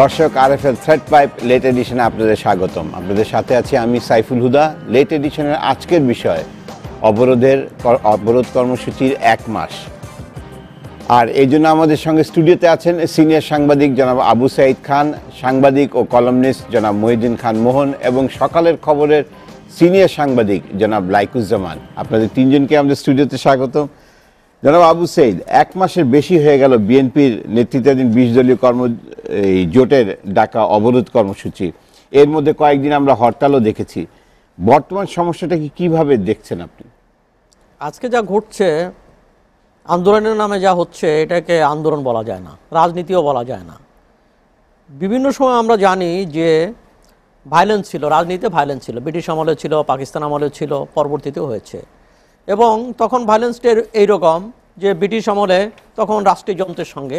দর্শক R F L thread pipe late এডিশনে আপনাদের স্বাগতম আপনাদের সাথে আছি আমি সাইফুল হুদা লেট এডিশনের আজকের বিষয় অবরোধের অবরোধ কর্মসূচির এক মাস আর এই জন্য আমাদের সঙ্গে স্টুডিওতে আছেন সিনিয়র সাংবাদিক জনাব আবু সাইদ খান সাংবাদিক ও কলমনিস্ট জনাব মহিদিন খান মোহন এবং সকালের খবরের সিনিয়র সাংবাদিক জনাব লাইকুজ্জামান আপনাদের তিনজনকে আমাদের স্টুডিওতে স্বাগতম জনাব আবু সঈদ এক মাসের বেশি হয়ে গেল বিএনপির নেতৃত্বাধীন বিশ দলীয় কর্ম এই জোটের ডাকা অবরোধ কর্মসূচি এর মধ্যে কয়েকদিন আমরা হরতালও দেখেছি বর্তমান সমস্যাটাকে কিভাবে দেখছেন আপনি আজকে যা ঘটছে আন্দোলনের নামে যা হচ্ছে এটাকে আন্দোলন বলা যায় না রাজনীতিও বলা যায় না বিভিন্ন সময় আমরা জানি যে ভায়োলেন্স ছিল রাজনীতিতে ভায়োলেন্স ছিল ব্রিটিশ আমলে ছিল পাকিস্তান আমলে ছিল পরবর্তীতেও হয়েছে এবং তখন ভায়োলেন্সটা এইরকম যে ব্রিটিশ আমলে তখন রাষ্ট্রীয় যন্ত্রের সঙ্গে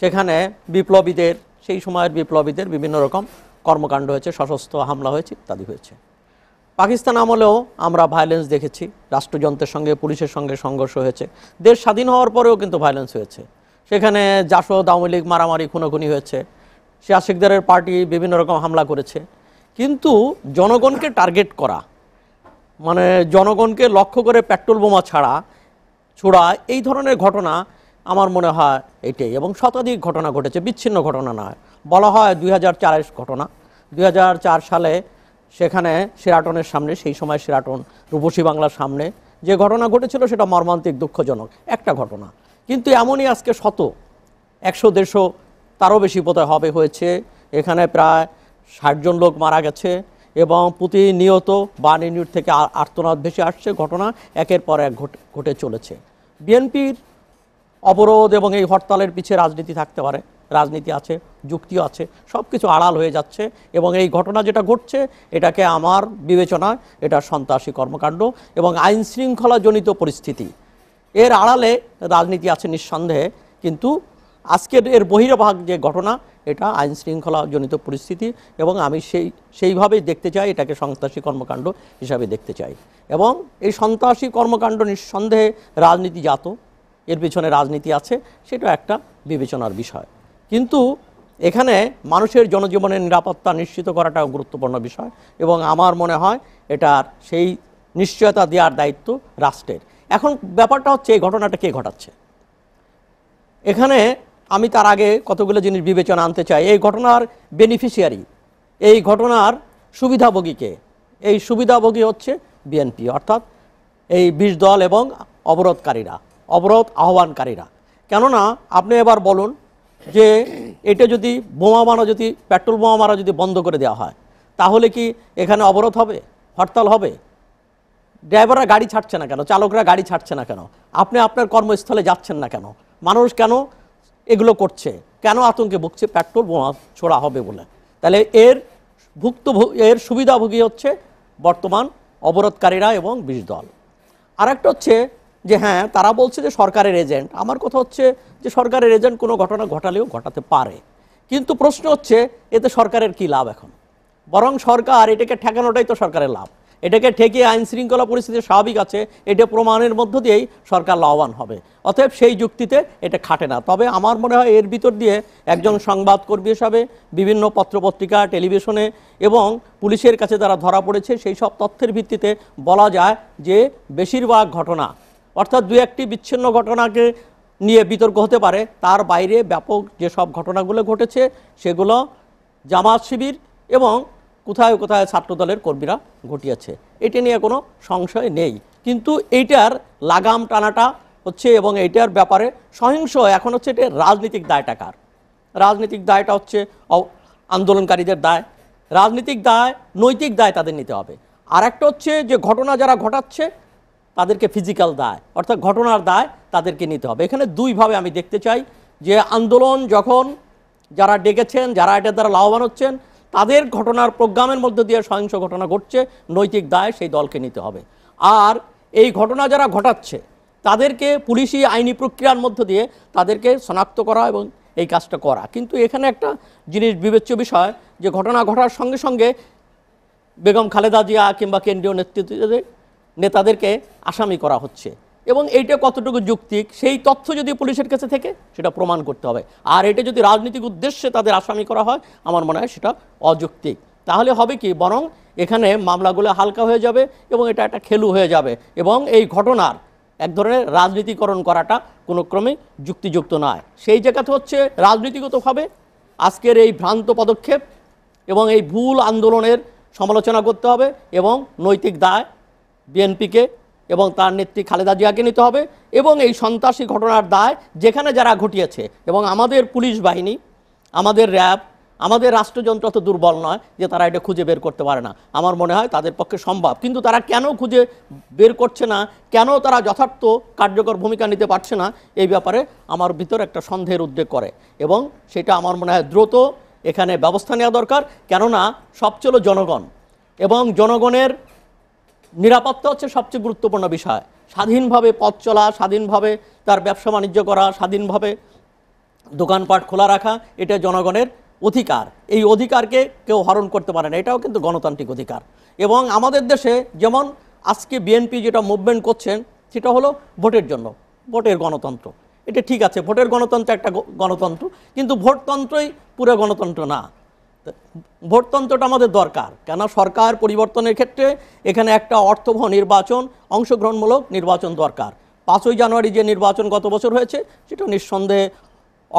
সেখানে বিপ্লবীদের সেই সময়ের বিপ্লবীদের বিভিন্ন রকম কর্মকাণ্ড হয়েছে সশস্ত্র হামলা হয়েছে ইত্যাদি হয়েছে পাকিস্তান আমলেও আমরা ভায়োলেন্স দেখেছি রাষ্ট্রযন্ত্রের সঙ্গে পুলিশের সঙ্গে সংঘর্ষ হয়েছে দেশ স্বাধীন হওয়ার পরেও কিন্তু ভায়োলেন্স হয়েছে সেখানে জাসদ আওয়ামী লীগ মারামারি খুনোখুনি হয়েছে সে আশিকদারের পার্টি বিভিন্ন রকম হামলা করেছে কিন্তু জনগণকে টার্গেট করা মানে জনগণকে লক্ষ্য করে পেট্রোল বোমা ছাড়া ছোড়া এই ধরনের ঘটনা আমার মনে হয় এটাই এবং শতাধিক ঘটনা ঘটেছে বিচ্ছিন্ন ঘটনা নয় বলা হয় দুই হাজার ঘটনা দুই সালে সেখানে সেরাটনের সামনে সেই সময় সেরাটন রূপসী বাংলার সামনে যে ঘটনা ঘটেছিল সেটা মর্মান্তিক দুঃখজনক একটা ঘটনা কিন্তু এমনই আজকে শত একশো দেড়শো তারও বেশি বোধহয় হবে হয়েছে এখানে প্রায় ষাটজন লোক মারা গেছে এবং প্রতিনিয়ত বার্নিউড থেকে আর্তনাদ ভেসে আসছে ঘটনা একের পর এক ঘটে চলেছে বিএনপির অবরোধ এবং এই হরতালের পিছিয়ে রাজনীতি থাকতে পারে রাজনীতি আছে যুক্তিও আছে সব কিছু আড়াল হয়ে যাচ্ছে এবং এই ঘটনা যেটা ঘটছে এটাকে আমার বিবেচনা এটা সন্ত্রাসী কর্মকাণ্ড এবং আইন শৃঙ্খলাজনিত পরিস্থিতি এর আড়ালে রাজনীতি আছে নিঃসন্দেহে কিন্তু আজকের এর বহিরভাগ যে ঘটনা এটা আইন শৃঙ্খলাজনিত পরিস্থিতি এবং আমি সেই সেইভাবেই দেখতে চাই এটাকে সন্ত্রাসী কর্মকাণ্ড হিসাবে দেখতে চাই এবং এই সন্ত্রাসী কর্মকাণ্ড নিঃসন্দেহে রাজনীতিজাত এর পিছনে রাজনীতি আছে সেটা একটা বিবেচনার বিষয় কিন্তু এখানে মানুষের জনজীবনের নিরাপত্তা নিশ্চিত করাটাও গুরুত্বপূর্ণ বিষয় এবং আমার মনে হয় এটার সেই নিশ্চয়তা দেওয়ার দায়িত্ব রাষ্ট্রের এখন ব্যাপারটা হচ্ছে এই ঘটনাটা কে ঘটাচ্ছে এখানে আমি তার আগে কতগুলো জিনিস বিবেচনা আনতে চাই এই ঘটনার বেনিফিশিয়ারি এই ঘটনার সুবিধাভোগীকে এই সুবিধাভোগী হচ্ছে বিএনপি অর্থাৎ এই বিশ দল এবং অবরোধকারীরা অবরোধ আহ্বানকারীরা কেননা আপনি এবার বলুন যে এটা যদি বোমা মারা যদি পেট্রোল বোমা মারা যদি বন্ধ করে দেওয়া হয় তাহলে কি এখানে অবরোধ হবে হরতাল হবে ড্রাইভাররা গাড়ি ছাড়ছে না কেন চালকরা গাড়ি ছাড়ছে না কেন আপনি আপনার কর্মস্থলে যাচ্ছেন না কেন মানুষ কেন এগুলো করছে কেন আতঙ্কে ভুগছে পেট্রোল বোমা ছোড়া হবে বলে তাহলে এর ভুক্ত এর সুবিধাভোগী হচ্ছে বর্তমান অবরোধকারীরা এবং বিশ দল আরেকটা হচ্ছে যে হ্যাঁ তারা বলছে যে সরকারের এজেন্ট আমার কথা হচ্ছে যে সরকারের এজেন্ট কোনো ঘটনা ঘটালেও ঘটাতে পারে কিন্তু প্রশ্ন হচ্ছে এতে সরকারের কি লাভ এখন বরং সরকার এটাকে ঠেকানোটাই তো সরকারের লাভ এটাকে ঠেকে আইন শৃঙ্খলা পরিস্থিতি স্বাভাবিক আছে এটা প্রমাণের মধ্য দিয়েই সরকার লাভবান হবে অতএব সেই যুক্তিতে এটা খাটে না তবে আমার মনে হয় এর ভিতর দিয়ে একজন সংবাদকর্মী হিসাবে বিভিন্ন পত্রপত্রিকা টেলিভিশনে এবং পুলিশের কাছে তারা ধরা পড়েছে সেই সব তথ্যের ভিত্তিতে বলা যায় যে বেশিরভাগ ঘটনা অর্থাৎ দু একটি বিচ্ছিন্ন ঘটনাকে নিয়ে বিতর্ক হতে পারে তার বাইরে ব্যাপক যেসব ঘটনাগুলো ঘটেছে সেগুলো জামাত শিবির এবং কোথায় কোথায় ছাত্রদলের কর্মীরা ঘটিয়েছে এটা নিয়ে কোনো সংশয় নেই কিন্তু এইটার লাগাম টানাটা হচ্ছে এবং এইটার ব্যাপারে সহিংস এখন হচ্ছে এটা রাজনৈতিক দায়টা কার রাজনৈতিক দায়টা হচ্ছে আন্দোলনকারীদের দায় রাজনৈতিক দায় নৈতিক দায় তাদের নিতে হবে আর একটা হচ্ছে যে ঘটনা যারা ঘটাচ্ছে তাদেরকে ফিজিক্যাল দায় অর্থাৎ ঘটনার দায় তাদেরকে নিতে হবে এখানে দুইভাবে আমি দেখতে চাই যে আন্দোলন যখন যারা ডেকেছেন যারা এটার দ্বারা লাভবান হচ্ছেন তাদের ঘটনার প্রোগ্রামের মধ্যে দিয়ে সহিংস ঘটনা ঘটছে নৈতিক দায় সেই দলকে নিতে হবে আর এই ঘটনা যারা ঘটাচ্ছে তাদেরকে পুলিশি আইনি প্রক্রিয়ার মধ্য দিয়ে তাদেরকে শনাক্ত করা এবং এই কাজটা করা কিন্তু এখানে একটা জিনিস বিবেচ্য বিষয় যে ঘটনা ঘটার সঙ্গে সঙ্গে বেগম খালেদা জিয়া কিংবা কেন্দ্রীয় নেতৃত্ব নেতাদেরকে আসামি করা হচ্ছে এবং এইটা কতটুকু যুক্তিক সেই তথ্য যদি পুলিশের কাছে থেকে সেটা প্রমাণ করতে হবে আর এটা যদি রাজনৈতিক উদ্দেশ্যে তাদের আসামি করা হয় আমার মনে হয় সেটা অযৌক্তিক তাহলে হবে কি বরং এখানে মামলাগুলো হালকা হয়ে যাবে এবং এটা একটা খেলু হয়ে যাবে এবং এই ঘটনার এক ধরনের রাজনীতিকরণ করাটা কোনো ক্রমে যুক্তিযুক্ত নয় সেই জায়গাতে হচ্ছে রাজনীতিগতভাবে আজকের এই ভ্রান্ত পদক্ষেপ এবং এই ভুল আন্দোলনের সমালোচনা করতে হবে এবং নৈতিক দায় বিএনপিকে এবং তার নেত্রী খালেদা জিয়াকে নিতে হবে এবং এই সন্ত্রাসী ঘটনার দায় যেখানে যারা ঘটিয়েছে এবং আমাদের পুলিশ বাহিনী আমাদের র্যাব আমাদের রাষ্ট্রযন্ত্র তো দুর্বল নয় যে তারা এটা খুঁজে বের করতে পারে না আমার মনে হয় তাদের পক্ষে সম্ভব কিন্তু তারা কেন খুঁজে বের করছে না কেন তারা যথার্থ কার্যকর ভূমিকা নিতে পারছে না এই ব্যাপারে আমার ভিতর একটা সন্দেহের উদ্বেগ করে এবং সেটা আমার মনে হয় দ্রুত এখানে ব্যবস্থা নেওয়া দরকার কেননা সব সবচেয়ে জনগণ এবং জনগণের নিরাপত্তা হচ্ছে সবচেয়ে গুরুত্বপূর্ণ বিষয় স্বাধীনভাবে পথ চলা স্বাধীনভাবে তার ব্যবসা বাণিজ্য করা স্বাধীনভাবে দোকানপাট খোলা রাখা এটা জনগণের অধিকার এই অধিকারকে কেউ হরণ করতে পারে না এটাও কিন্তু গণতান্ত্রিক অধিকার এবং আমাদের দেশে যেমন আজকে বিএনপি যেটা মুভমেন্ট করছেন সেটা হলো ভোটের জন্য ভোটের গণতন্ত্র এটা ঠিক আছে ভোটের গণতন্ত্র একটা গণতন্ত্র কিন্তু ভোটতন্ত্রই পুরো গণতন্ত্র না ভোটতন্ত্রটা আমাদের দরকার কেন সরকার পরিবর্তনের ক্ষেত্রে এখানে একটা অর্থবহ নির্বাচন অংশগ্রহণমূলক নির্বাচন দরকার পাঁচই জানুয়ারি যে নির্বাচন গত বছর হয়েছে সেটা নিঃসন্দেহে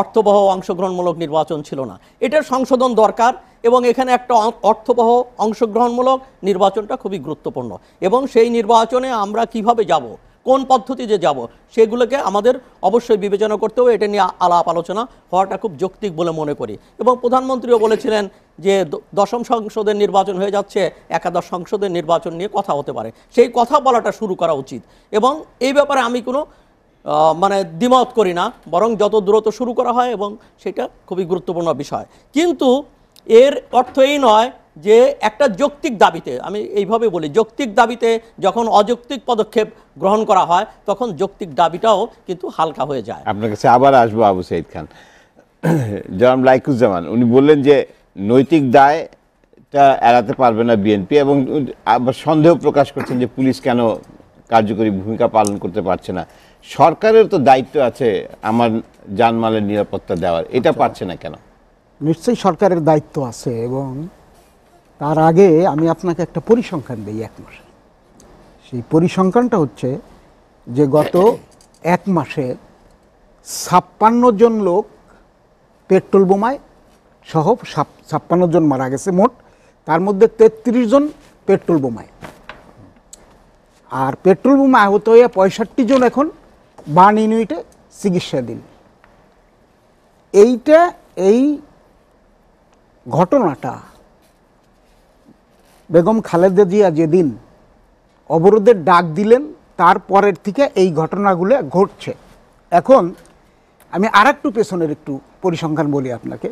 অর্থবহ অংশগ্রহণমূলক নির্বাচন ছিল না এটার সংশোধন দরকার এবং এখানে একটা অর্থবহ অংশগ্রহণমূলক নির্বাচনটা খুবই গুরুত্বপূর্ণ এবং সেই নির্বাচনে আমরা কিভাবে যাব কোন পদ্ধতি যে যাব সেগুলোকে আমাদের অবশ্যই বিবেচনা করতে হবে এটা নিয়ে আলাপ আলোচনা হওয়াটা খুব যৌক্তিক বলে মনে করি এবং প্রধানমন্ত্রীও বলেছিলেন যে দশম সংসদের নির্বাচন হয়ে যাচ্ছে একাদশ সংসদের নির্বাচন নিয়ে কথা হতে পারে সেই কথা বলাটা শুরু করা উচিত এবং এই ব্যাপারে আমি কোনো মানে দ্বিমত করি না বরং যত দ্রুত শুরু করা হয় এবং সেটা খুবই গুরুত্বপূর্ণ বিষয় কিন্তু এর অর্থ এই নয় যে একটা যৌক্তিক দাবিতে আমি এইভাবে বলি যৌক্তিক দাবিতে যখন অযৌক্তিক পদক্ষেপ গ্রহণ করা হয় তখন যৌক্তিক দাবিটাও কিন্তু হালকা হয়ে যায় আপনার কাছে আবার আসবো আবু সাইদ খান জনাব লাইকুজ্জামান উনি বললেন যে নৈতিক দায়টা এড়াতে পারবে না বিএনপি এবং আবার সন্দেহ প্রকাশ করছেন যে পুলিশ কেন কার্যকরী ভূমিকা পালন করতে পারছে না সরকারের তো দায়িত্ব আছে আমার জানমালের নিরাপত্তা দেওয়ার এটা আচ্ছা। পারছে না কেন নিশ্চয়ই সরকারের দায়িত্ব আছে এবং তার আগে আমি আপনাকে একটা পরিসংখ্যান দিই এক মাসে সেই পরিসংখ্যানটা হচ্ছে যে গত এক মাসে ছাপ্পান্ন জন লোক পেট্রোল বোমায় সহ ছাপ্পান্ন জন মারা গেছে মোট তার মধ্যে তেত্রিশ জন পেট্রোল বোমায় আর পেট্রোল বোমা আহত হয়ে পঁয়ষট্টি জন এখন বার্ন ইউনিটে দিন এইটা এই ঘটনাটা বেগম খালেদা জিয়া যেদিন অবরোধের ডাক দিলেন তারপরের থেকে এই ঘটনাগুলো ঘটছে এখন আমি আর একটু পেছনের একটু পরিসংখ্যান বলি আপনাকে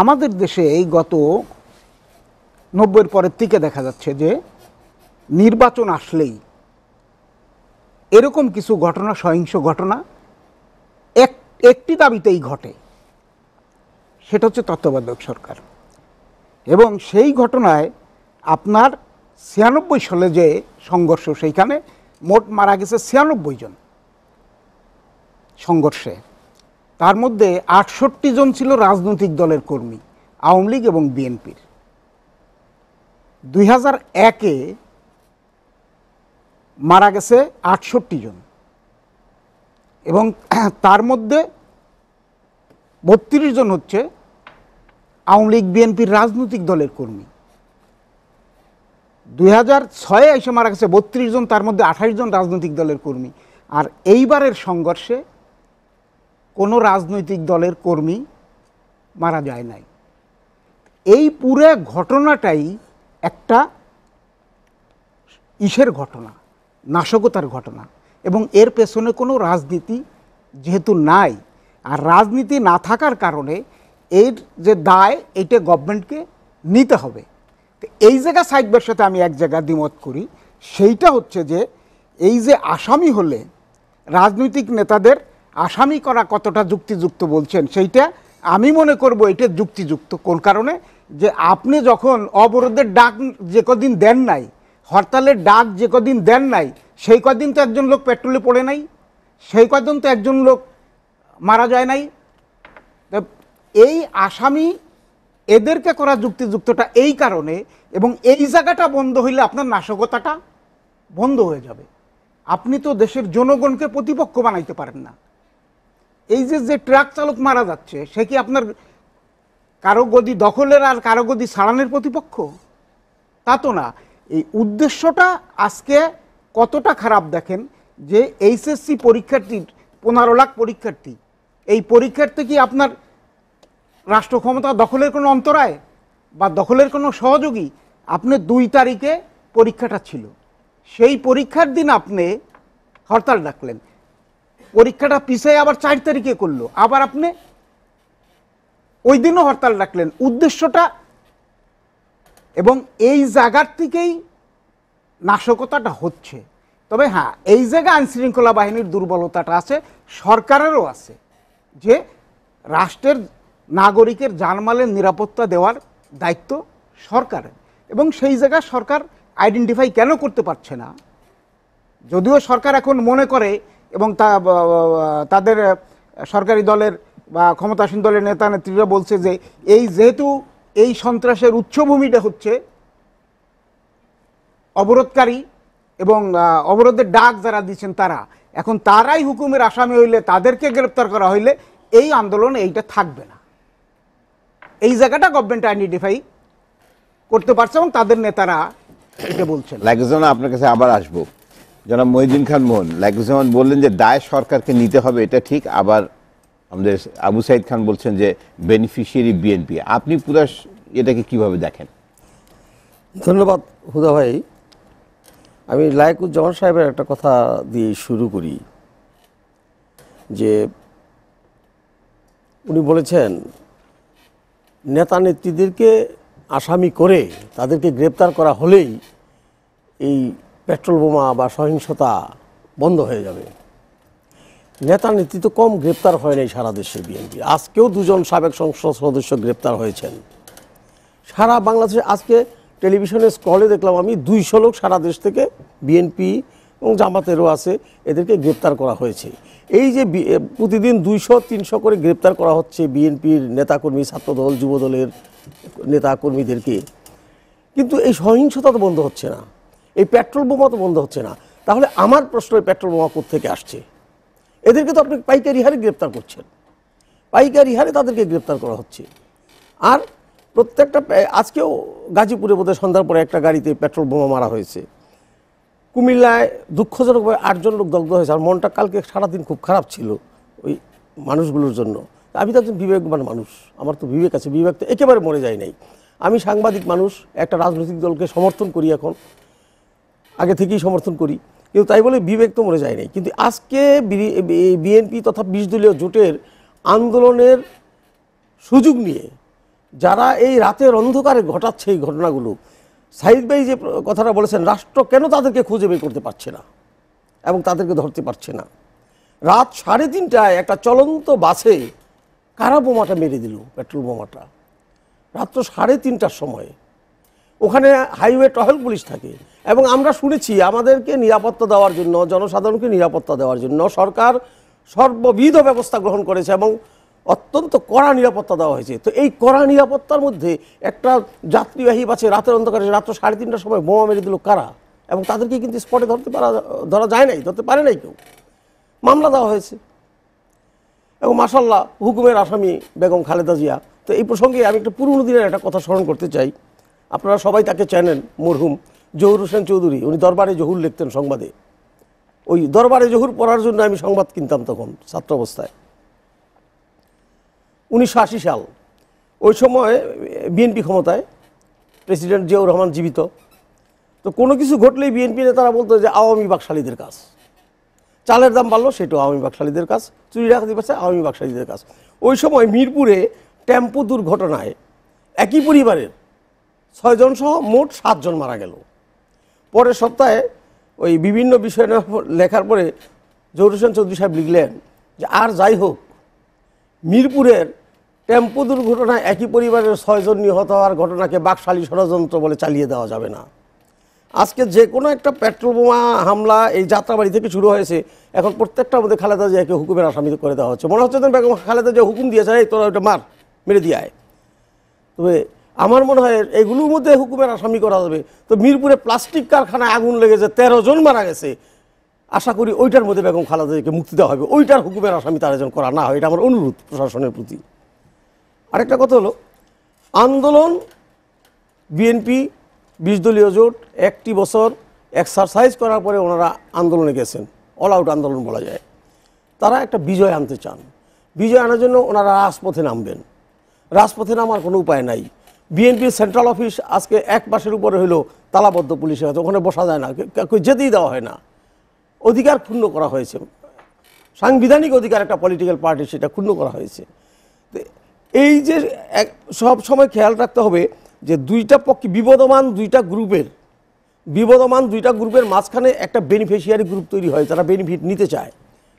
আমাদের দেশে এই গত নব্বইয়ের পরের থেকে দেখা যাচ্ছে যে নির্বাচন আসলেই এরকম কিছু ঘটনা সহিংস ঘটনা এক একটি দাবিতেই ঘটে সেটা হচ্ছে তত্ত্বাবধায়ক সরকার এবং সেই ঘটনায় আপনার ছিয়ানব্বই সালে যে সংঘর্ষ সেইখানে মোট মারা গেছে ছিয়ানব্বই জন সংঘর্ষে তার মধ্যে আটষট্টি জন ছিল রাজনৈতিক দলের কর্মী আওয়ামী লীগ এবং বিএনপির দুই হাজার একে মারা গেছে আটষট্টি জন এবং তার মধ্যে বত্রিশ জন হচ্ছে আওয়ামী লীগ বিএনপির রাজনৈতিক দলের কর্মী দুই হাজার ছয়ে এসে মারা গেছে বত্রিশ জন তার মধ্যে আঠাশ জন রাজনৈতিক দলের কর্মী আর এইবারের সংঘর্ষে কোনো রাজনৈতিক দলের কর্মী মারা যায় নাই এই পুরো ঘটনাটাই একটা ইসের ঘটনা নাশকতার ঘটনা এবং এর পেছনে কোনো রাজনীতি যেহেতু নাই আর রাজনীতি না থাকার কারণে এর যে দায় এটা গভর্নমেন্টকে নিতে হবে এই জায়গা সাইডবার সাথে আমি এক জায়গা দ্বিমত করি সেইটা হচ্ছে যে এই যে আসামি হলে রাজনৈতিক নেতাদের আসামি করা কতটা যুক্তিযুক্ত বলছেন সেইটা আমি মনে করব এটা যুক্তিযুক্ত কোন কারণে যে আপনি যখন অবরোধের ডাক যে কদিন দেন নাই হরতালের ডাক যে কদিন দেন নাই সেই কদিন তো একজন লোক পেট্রোলে পড়ে নাই সেই কদিন তো একজন লোক মারা যায় নাই এই আসামি এদেরকে করা যুক্তিযুক্তটা এই কারণে এবং এই জায়গাটা বন্ধ হইলে আপনার নাশকতাটা বন্ধ হয়ে যাবে আপনি তো দেশের জনগণকে প্রতিপক্ষ বানাইতে পারেন না এই যে যে ট্রাক চালক মারা যাচ্ছে সে কি আপনার কারো গদি দখলের আর কারো গদি সারানের প্রতিপক্ষ তা তো না এই উদ্দেশ্যটা আজকে কতটা খারাপ দেখেন যে এইচএসসি পরীক্ষার্থীর পনেরো লাখ পরীক্ষার্থী এই পরীক্ষার্থী কি আপনার রাষ্ট্র ক্ষমতা দখলের কোনো অন্তরায় বা দখলের কোনো সহযোগী আপনি দুই তারিখে পরীক্ষাটা ছিল সেই পরীক্ষার দিন আপনি হরতাল ডাকলেন পরীক্ষাটা পিছিয়ে আবার চার তারিখে করলো আবার আপনি ওই দিনও হরতাল ডাকলেন উদ্দেশ্যটা এবং এই জায়গার থেকেই নাশকতাটা হচ্ছে তবে হ্যাঁ এই জায়গায় আইনশৃঙ্খলা বাহিনীর দুর্বলতাটা আছে সরকারেরও আছে যে রাষ্ট্রের নাগরিকের জানমালের নিরাপত্তা দেওয়ার দায়িত্ব সরকারের এবং সেই জায়গা সরকার আইডেন্টিফাই কেন করতে পারছে না যদিও সরকার এখন মনে করে এবং তা তাদের সরকারি দলের বা ক্ষমতাসীন দলের নেতা নেত্রীরা বলছে যে এই যেহেতু এই সন্ত্রাসের উচ্চভূমিটা হচ্ছে অবরোধকারী এবং অবরোধের ডাক যারা দিচ্ছেন তারা এখন তারাই হুকুমের আসামি হইলে তাদেরকে গ্রেপ্তার করা হইলে এই আন্দোলন এইটা থাকবে না এই জায়গাটা গভর্নমেন্ট আইডেন্টিফাই করতে পারছে এবং তাদের নেতারা এটা বলছেন লাইকুজ্জামান আপনার কাছে আবার আসবো জনাব মহিদিন খান মোহন লাইকজন বললেন যে দায় সরকারকে নিতে হবে এটা ঠিক আবার আমাদের আবু সাইদ খান বলছেন যে বেনিফিশিয়ারি বিএনপি আপনি পুরো এটাকে কিভাবে দেখেন ধন্যবাদ হুদা ভাই আমি লাইকুজ্জামান সাহেবের একটা কথা দিয়ে শুরু করি যে উনি বলেছেন নেতা নেত্রীদেরকে আসামি করে তাদেরকে গ্রেপ্তার করা হলেই এই পেট্রোল বোমা বা সহিংসতা বন্ধ হয়ে যাবে নেতা নেত্রী তো কম গ্রেপ্তার হয় নাই সারা দেশে বিএনপি আজকেও দুজন সাবেক সংসদ সদস্য গ্রেপ্তার হয়েছেন সারা বাংলাদেশে আজকে টেলিভিশনে স্কলে দেখলাম আমি দুইশো লোক সারা দেশ থেকে বিএনপি এবং জামাতেরও আছে এদেরকে গ্রেপ্তার করা হয়েছে এই যে প্রতিদিন দুইশো তিনশো করে গ্রেপ্তার করা হচ্ছে বিএনপির নেতাকর্মী ছাত্রদল যুবদলের নেতাকর্মীদেরকে কিন্তু এই সহিংসতা তো বন্ধ হচ্ছে না এই পেট্রোল বোমা তো বন্ধ হচ্ছে না তাহলে আমার প্রশ্ন পেট্রোল বোমা থেকে আসছে এদেরকে তো আপনি পাইকারি হারে গ্রেপ্তার করছেন পাইকারি হারে তাদেরকে গ্রেপ্তার করা হচ্ছে আর প্রত্যেকটা আজকেও গাজীপুরে বোধহয় সন্ধ্যার পরে একটা গাড়িতে পেট্রোল বোমা মারা হয়েছে কুমিল্লায় দুঃখজনকভাবে আটজন লোক দগ্ধ হয়েছে আর মনটা কালকে সারাদিন খুব খারাপ ছিল ওই মানুষগুলোর জন্য আমি তো একজন বিবেকবান মানুষ আমার তো বিবেক আছে বিবেক তো একেবারে মরে যায় নাই আমি সাংবাদিক মানুষ একটা রাজনৈতিক দলকে সমর্থন করি এখন আগে থেকেই সমর্থন করি কিন্তু তাই বলে বিবেক তো মরে যায় নাই কিন্তু আজকে বিএনপি তথা বিশ দলীয় জোটের আন্দোলনের সুযোগ নিয়ে যারা এই রাতের অন্ধকারে ঘটাচ্ছে এই ঘটনাগুলো সাহিদ ভাই যে কথাটা বলেছেন রাষ্ট্র কেন তাদেরকে খুঁজে বের করতে পারছে না এবং তাদেরকে ধরতে পারছে না রাত সাড়ে তিনটায় একটা চলন্ত বাসে কারা বোমাটা মেরে দিল পেট্রোল বোমাটা রাত্র সাড়ে তিনটার সময় ওখানে হাইওয়ে টহল পুলিশ থাকে এবং আমরা শুনেছি আমাদেরকে নিরাপত্তা দেওয়ার জন্য জনসাধারণকে নিরাপত্তা দেওয়ার জন্য সরকার সর্ববিধ ব্যবস্থা গ্রহণ করেছে এবং অত্যন্ত কড়া নিরাপত্তা দেওয়া হয়েছে তো এই কড়া নিরাপত্তার মধ্যে একটা যাত্রীবাহী বাসে রাতের অন্ধকারে রাত্র সাড়ে তিনটার সময় বোমা মেরে দিল কারা এবং তাদেরকে কিন্তু স্পটে ধরতে পারা ধরা যায় নাই ধরতে পারে নাই কেউ মামলা দেওয়া হয়েছে এবং মাসাল্লাহ হুকুমের আসামি বেগম খালেদা জিয়া তো এই প্রসঙ্গে আমি একটা পুরনো দিনের একটা কথা স্মরণ করতে চাই আপনারা সবাই তাকে চেনেন মরহুম জহুর হোসেন চৌধুরী উনি দরবারে জহুর লিখতেন সংবাদে ওই দরবারে জহুর পড়ার জন্য আমি সংবাদ কিনতাম তখন ছাত্র অবস্থায় উনিশশো সাল ওই সময় বিএনপি ক্ষমতায় প্রেসিডেন্ট জিয়াউর রহমান জীবিত তো কোনো কিছু ঘটলেই বিএনপি নেতারা বলতো যে আওয়ামী বাকশালীদের কাজ চালের দাম বাড়লো সেটাও আওয়ামী বাকশালীদের কাজ চুরি ডাকাতি পাচ্ছে আওয়ামী বাকশালীদের কাজ ওই সময় মিরপুরে টেম্পো দুর্ঘটনায় একই পরিবারের ছয়জন সহ মোট সাতজন মারা গেল পরের সপ্তাহে ওই বিভিন্ন বিষয় লেখার পরে জহুর হোসেন চৌধুরী সাহেব লিখলেন যে আর যাই হোক মিরপুরের টেম্পো দুর্ঘটনায় একই পরিবারের ছয়জন নিহত হওয়ার ঘটনাকে বাকশালী ষড়যন্ত্র বলে চালিয়ে দেওয়া যাবে না আজকে যে কোনো একটা পেট্রোল বোমা হামলা এই যাত্রাবাড়ি থেকে শুরু হয়েছে এখন প্রত্যেকটা মধ্যে খালেদা জিয়াকে হুকুমের আসামি করে দেওয়া হচ্ছে মনে হচ্ছে বেগম খালেদা জিয়া হুকুম দিয়েছে এই তোরা ওইটা মার মেরে দিয়ে তবে আমার মনে হয় এগুলোর মধ্যে হুকুমের আসামি করা যাবে তো মিরপুরে প্লাস্টিক কারখানায় আগুন লেগেছে তেরো জন মারা গেছে আশা করি ওইটার মধ্যে বেগম খালাদাকে মুক্তি দেওয়া হবে ওইটার হুকুমের আসামি তারা যেন করা না হয় এটা আমার অনুরোধ প্রশাসনের প্রতি আরেকটা কথা হলো আন্দোলন বিএনপি বিশ দলীয় জোট একটি বছর এক্সারসাইজ করার পরে ওনারা আন্দোলনে গেছেন অল আউট আন্দোলন বলা যায় তারা একটা বিজয় আনতে চান বিজয় আনার জন্য ওনারা রাজপথে নামবেন রাজপথে নামার কোনো উপায় নাই বিএনপির সেন্ট্রাল অফিস আজকে এক মাসের উপরে হইলো তালাবদ্ধ পুলিশের হয়তো ওখানে বসা যায় না যেতেই দেওয়া হয় না অধিকার ক্ষুণ্ণ করা হয়েছে সাংবিধানিক অধিকার একটা পলিটিক্যাল পার্টি সেটা ক্ষুণ্ণ করা হয়েছে এই যে এক সব সময় খেয়াল রাখতে হবে যে দুইটা পক্ষে বিবদমান দুইটা গ্রুপের বিবদমান দুইটা গ্রুপের মাঝখানে একটা বেনিফিশিয়ারি গ্রুপ তৈরি হয় যারা বেনিফিট নিতে চায়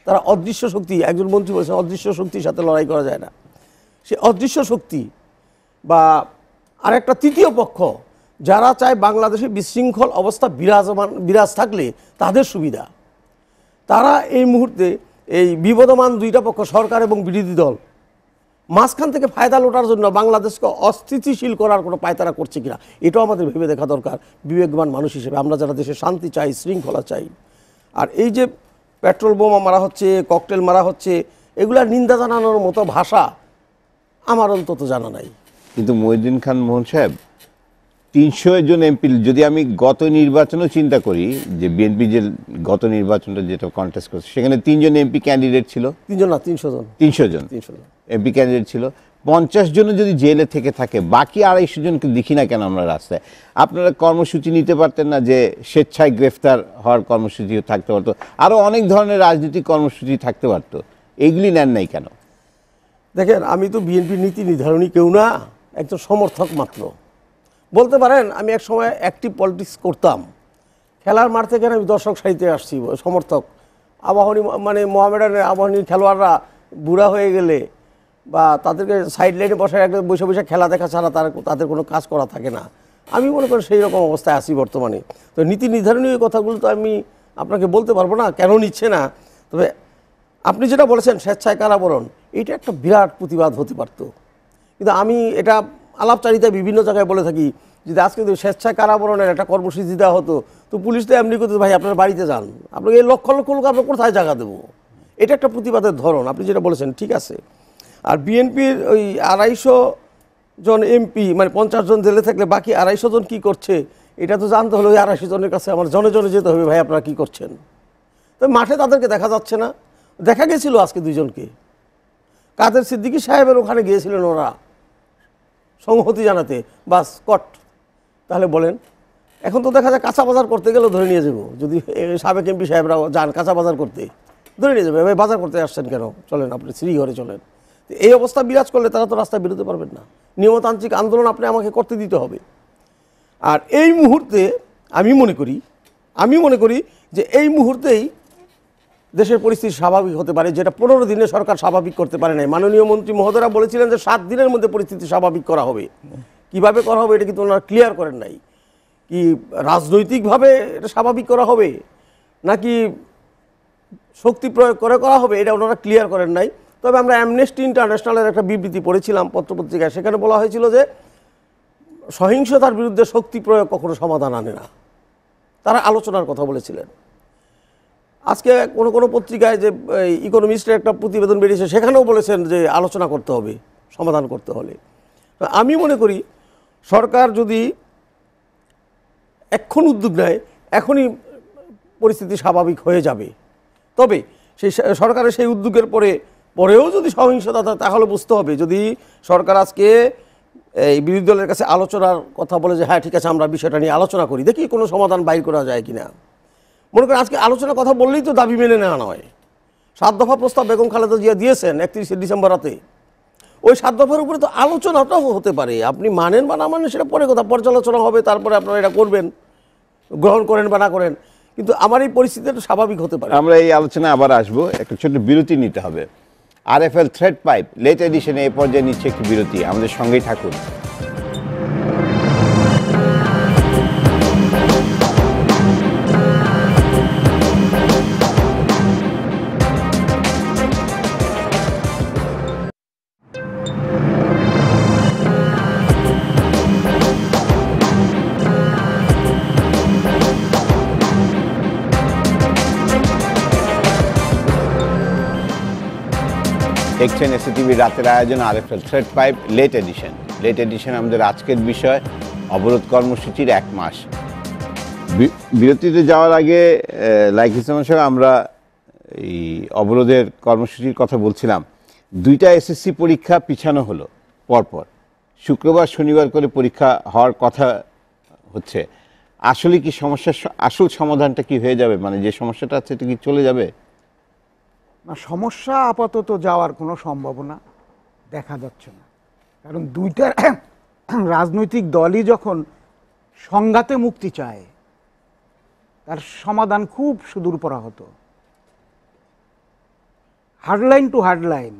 তারা অদৃশ্য শক্তি একজন মন্ত্রী বলেছেন অদৃশ্য শক্তির সাথে লড়াই করা যায় না সে অদৃশ্য শক্তি বা আরেকটা তৃতীয় পক্ষ যারা চায় বাংলাদেশে বিশৃঙ্খল অবস্থা বিরাজমান বিরাজ থাকলে তাদের সুবিধা তারা এই মুহূর্তে এই বিবদমান দুইটা পক্ষ সরকার এবং বিরোধী দল মাঝখান থেকে ফায়দা লোটার জন্য বাংলাদেশকে অস্থিতিশীল করার কোনো পায়তারা করছে কিনা এটাও আমাদের ভেবে দেখা দরকার বিবেকবান মানুষ হিসেবে আমরা যারা দেশে শান্তি চাই শৃঙ্খলা চাই আর এই যে পেট্রোল বোমা মারা হচ্ছে ককটেল মারা হচ্ছে এগুলা নিন্দা জানানোর মতো ভাষা আমার অন্তত জানা নাই কিন্তু মহিউদ্দিন খান মোহন সাহেব তিনশো জন এমপি যদি আমি গত নির্বাচনও চিন্তা করি যে বিএনপি যে গত নির্বাচনটা যেটা কন্টেস্ট করছে সেখানে তিনজন এমপি ক্যান্ডিডেট ছিল তিনজন না তিনশো জন তিনশো জন এমপি ক্যান্ডিডেট ছিল পঞ্চাশ জনও যদি জেলে থেকে থাকে বাকি আড়াইশো জনকে দেখি না কেন আমরা রাস্তায় আপনারা কর্মসূচি নিতে পারতেন না যে স্বেচ্ছায় গ্রেফতার হওয়ার কর্মসূচিও থাকতে পারতো আরও অনেক ধরনের রাজনৈতিক কর্মসূচি থাকতে পারত এইগুলি নেন নাই কেন দেখেন আমি তো বিএনপির নীতি নির্ধারণী কেউ না একজন সমর্থক মাত্র বলতে পারেন আমি এক সময় অ্যাক্টিভ পলিটিক্স করতাম খেলার মাঠ থেকে আমি দর্শক সাহিত্যে আসছি সমর্থক আবাহনী মানে মোহামেডানের আবাহনীর খেলোয়াড়রা বুড়া হয়ে গেলে বা তাদেরকে সাইড লাইনে বসায় একদম বসে বসে খেলা দেখা ছাড়া তার তাদের কোনো কাজ করা থাকে না আমি মনে করি সেই রকম অবস্থায় আসি বর্তমানে তো নীতি নির্ধারণী কথাগুলো তো আমি আপনাকে বলতে পারবো না কেন নিচ্ছে না তবে আপনি যেটা বলেছেন স্বেচ্ছায় কারাবরণ এটা একটা বিরাট প্রতিবাদ হতে পারত কিন্তু আমি এটা আলাপচারিতা বিভিন্ন জায়গায় বলে থাকি যদি আজকে স্বেচ্ছায় কারাবরণের একটা কর্মসূচি দেওয়া হতো তো পুলিশ তো এমনি করতে ভাই আপনার বাড়িতে যান আপনাকে এই লক্ষ লক্ষ লোক আমরা কোথায় জায়গা দেবো এটা একটা প্রতিবাদের ধরন আপনি যেটা বলেছেন ঠিক আছে আর বিএনপির ওই আড়াইশো জন এমপি মানে পঞ্চাশ জন জেলে থাকলে বাকি আড়াইশো জন কী করছে এটা তো জানতে হলে ওই আড়াইশো জনের কাছে আমার জনে জনে যেতে হবে ভাই আপনারা কী করছেন তো মাঠে তাদেরকে দেখা যাচ্ছে না দেখা গেছিলো আজকে দুজনকে কাদের সিদ্দিকি সাহেবের ওখানে গিয়েছিলেন ওরা সংহতি জানাতে বাস কট তাহলে বলেন এখন তো দেখা যায় কাঁচা বাজার করতে গেলেও ধরে নিয়ে যাবো যদি সাবেক এমপি সাহেবরাও যান কাঁচা বাজার করতে ধরে নিয়ে যাবে এবার বাজার করতে আসছেন কেন চলেন আপনি শ্রীঘরে চলেন এই অবস্থা বিরাজ করলে তারা তো রাস্তায় বেরোতে পারবেন না নিয়মতান্ত্রিক আন্দোলন আপনি আমাকে করতে দিতে হবে আর এই মুহূর্তে আমি মনে করি আমি মনে করি যে এই মুহূর্তেই দেশের পরিস্থিতি স্বাভাবিক হতে পারে যেটা পনেরো দিনে সরকার স্বাভাবিক করতে পারে নাই মাননীয় মন্ত্রী মহোদয়রা বলেছিলেন যে সাত দিনের মধ্যে পরিস্থিতি স্বাভাবিক করা হবে কিভাবে করা হবে এটা কিন্তু ওনারা ক্লিয়ার করেন নাই কি রাজনৈতিকভাবে এটা স্বাভাবিক করা হবে নাকি শক্তি প্রয়োগ করে করা হবে এটা ওনারা ক্লিয়ার করেন নাই তবে আমরা অ্যামনেস্টি ইন্টারন্যাশনালের একটা বিবৃতি পড়েছিলাম পত্রপত্রিকায় সেখানে বলা হয়েছিল যে সহিংসতার বিরুদ্ধে শক্তি প্রয়োগ কখনো সমাধান আনে না তারা আলোচনার কথা বলেছিলেন আজকে কোনো কোনো পত্রিকায় যে ইকোনমিস্টের একটা প্রতিবেদন বেরিয়েছে সেখানেও বলেছেন যে আলোচনা করতে হবে সমাধান করতে হলে আমি মনে করি সরকার যদি এখন উদ্যোগ নেয় এখনই পরিস্থিতি স্বাভাবিক হয়ে যাবে তবে সেই সরকারের সেই উদ্যোগের পরে পরেও যদি সহিংসতা থাকে তাহলে বুঝতে হবে যদি সরকার আজকে এই বিরোধী দলের কাছে আলোচনার কথা বলে যে হ্যাঁ ঠিক আছে আমরা বিষয়টা নিয়ে আলোচনা করি দেখি কোনো সমাধান বাইর করা যায় কিনা মনে করেন আজকে আলোচনার কথা বললেই তো দাবি মেনে নেওয়া নয় সাত দফা প্রস্তাব বেগম খালেদা জিয়া দিয়েছেন একত্রিশে ডিসেম্বর রাতে ওই সাত দফার উপরে তো আলোচনাটাও হতে পারে আপনি মানেন বা না মানেন সেটা পরে কথা পর্যালোচনা হবে তারপরে আপনারা এটা করবেন গ্রহণ করেন বা না করেন কিন্তু আমার এই পরিস্থিতি একটু স্বাভাবিক হতে পারে আমরা এই আলোচনায় আবার আসবো একটা ছোট বিরতি নিতে হবে R F L thread pipe late এডিশনে এ পর্যায়ে নিচ্ছে একটি বিরতি আমাদের সঙ্গেই থাকুন দেখছেন এসে টিভির রাতের আয়োজন R L thread pipe late edition late edition আমাদের আজকের বিষয় অবরোধ কর্মসূচির এক মাস বিরতিতে যাওয়ার আগে লাইক ইসলাম সাহেব আমরা এই অবরোধের কর্মসূচির কথা বলছিলাম দুইটা এসএসসি পরীক্ষা পিছানো হলো পরপর শুক্রবার শনিবার করে পরীক্ষা হওয়ার কথা হচ্ছে আসলে কি সমস্যার আসল সমাধানটা কি হয়ে যাবে মানে যে সমস্যাটা আছে এটা কি চলে যাবে না সমস্যা আপাতত যাওয়ার কোনো সম্ভাবনা দেখা যাচ্ছে না কারণ দুইটা রাজনৈতিক দলই যখন সংঘাতে মুক্তি চায় তার সমাধান খুব সুদূর পরা হতো হার্ডলাইন টু হার্ডলাইন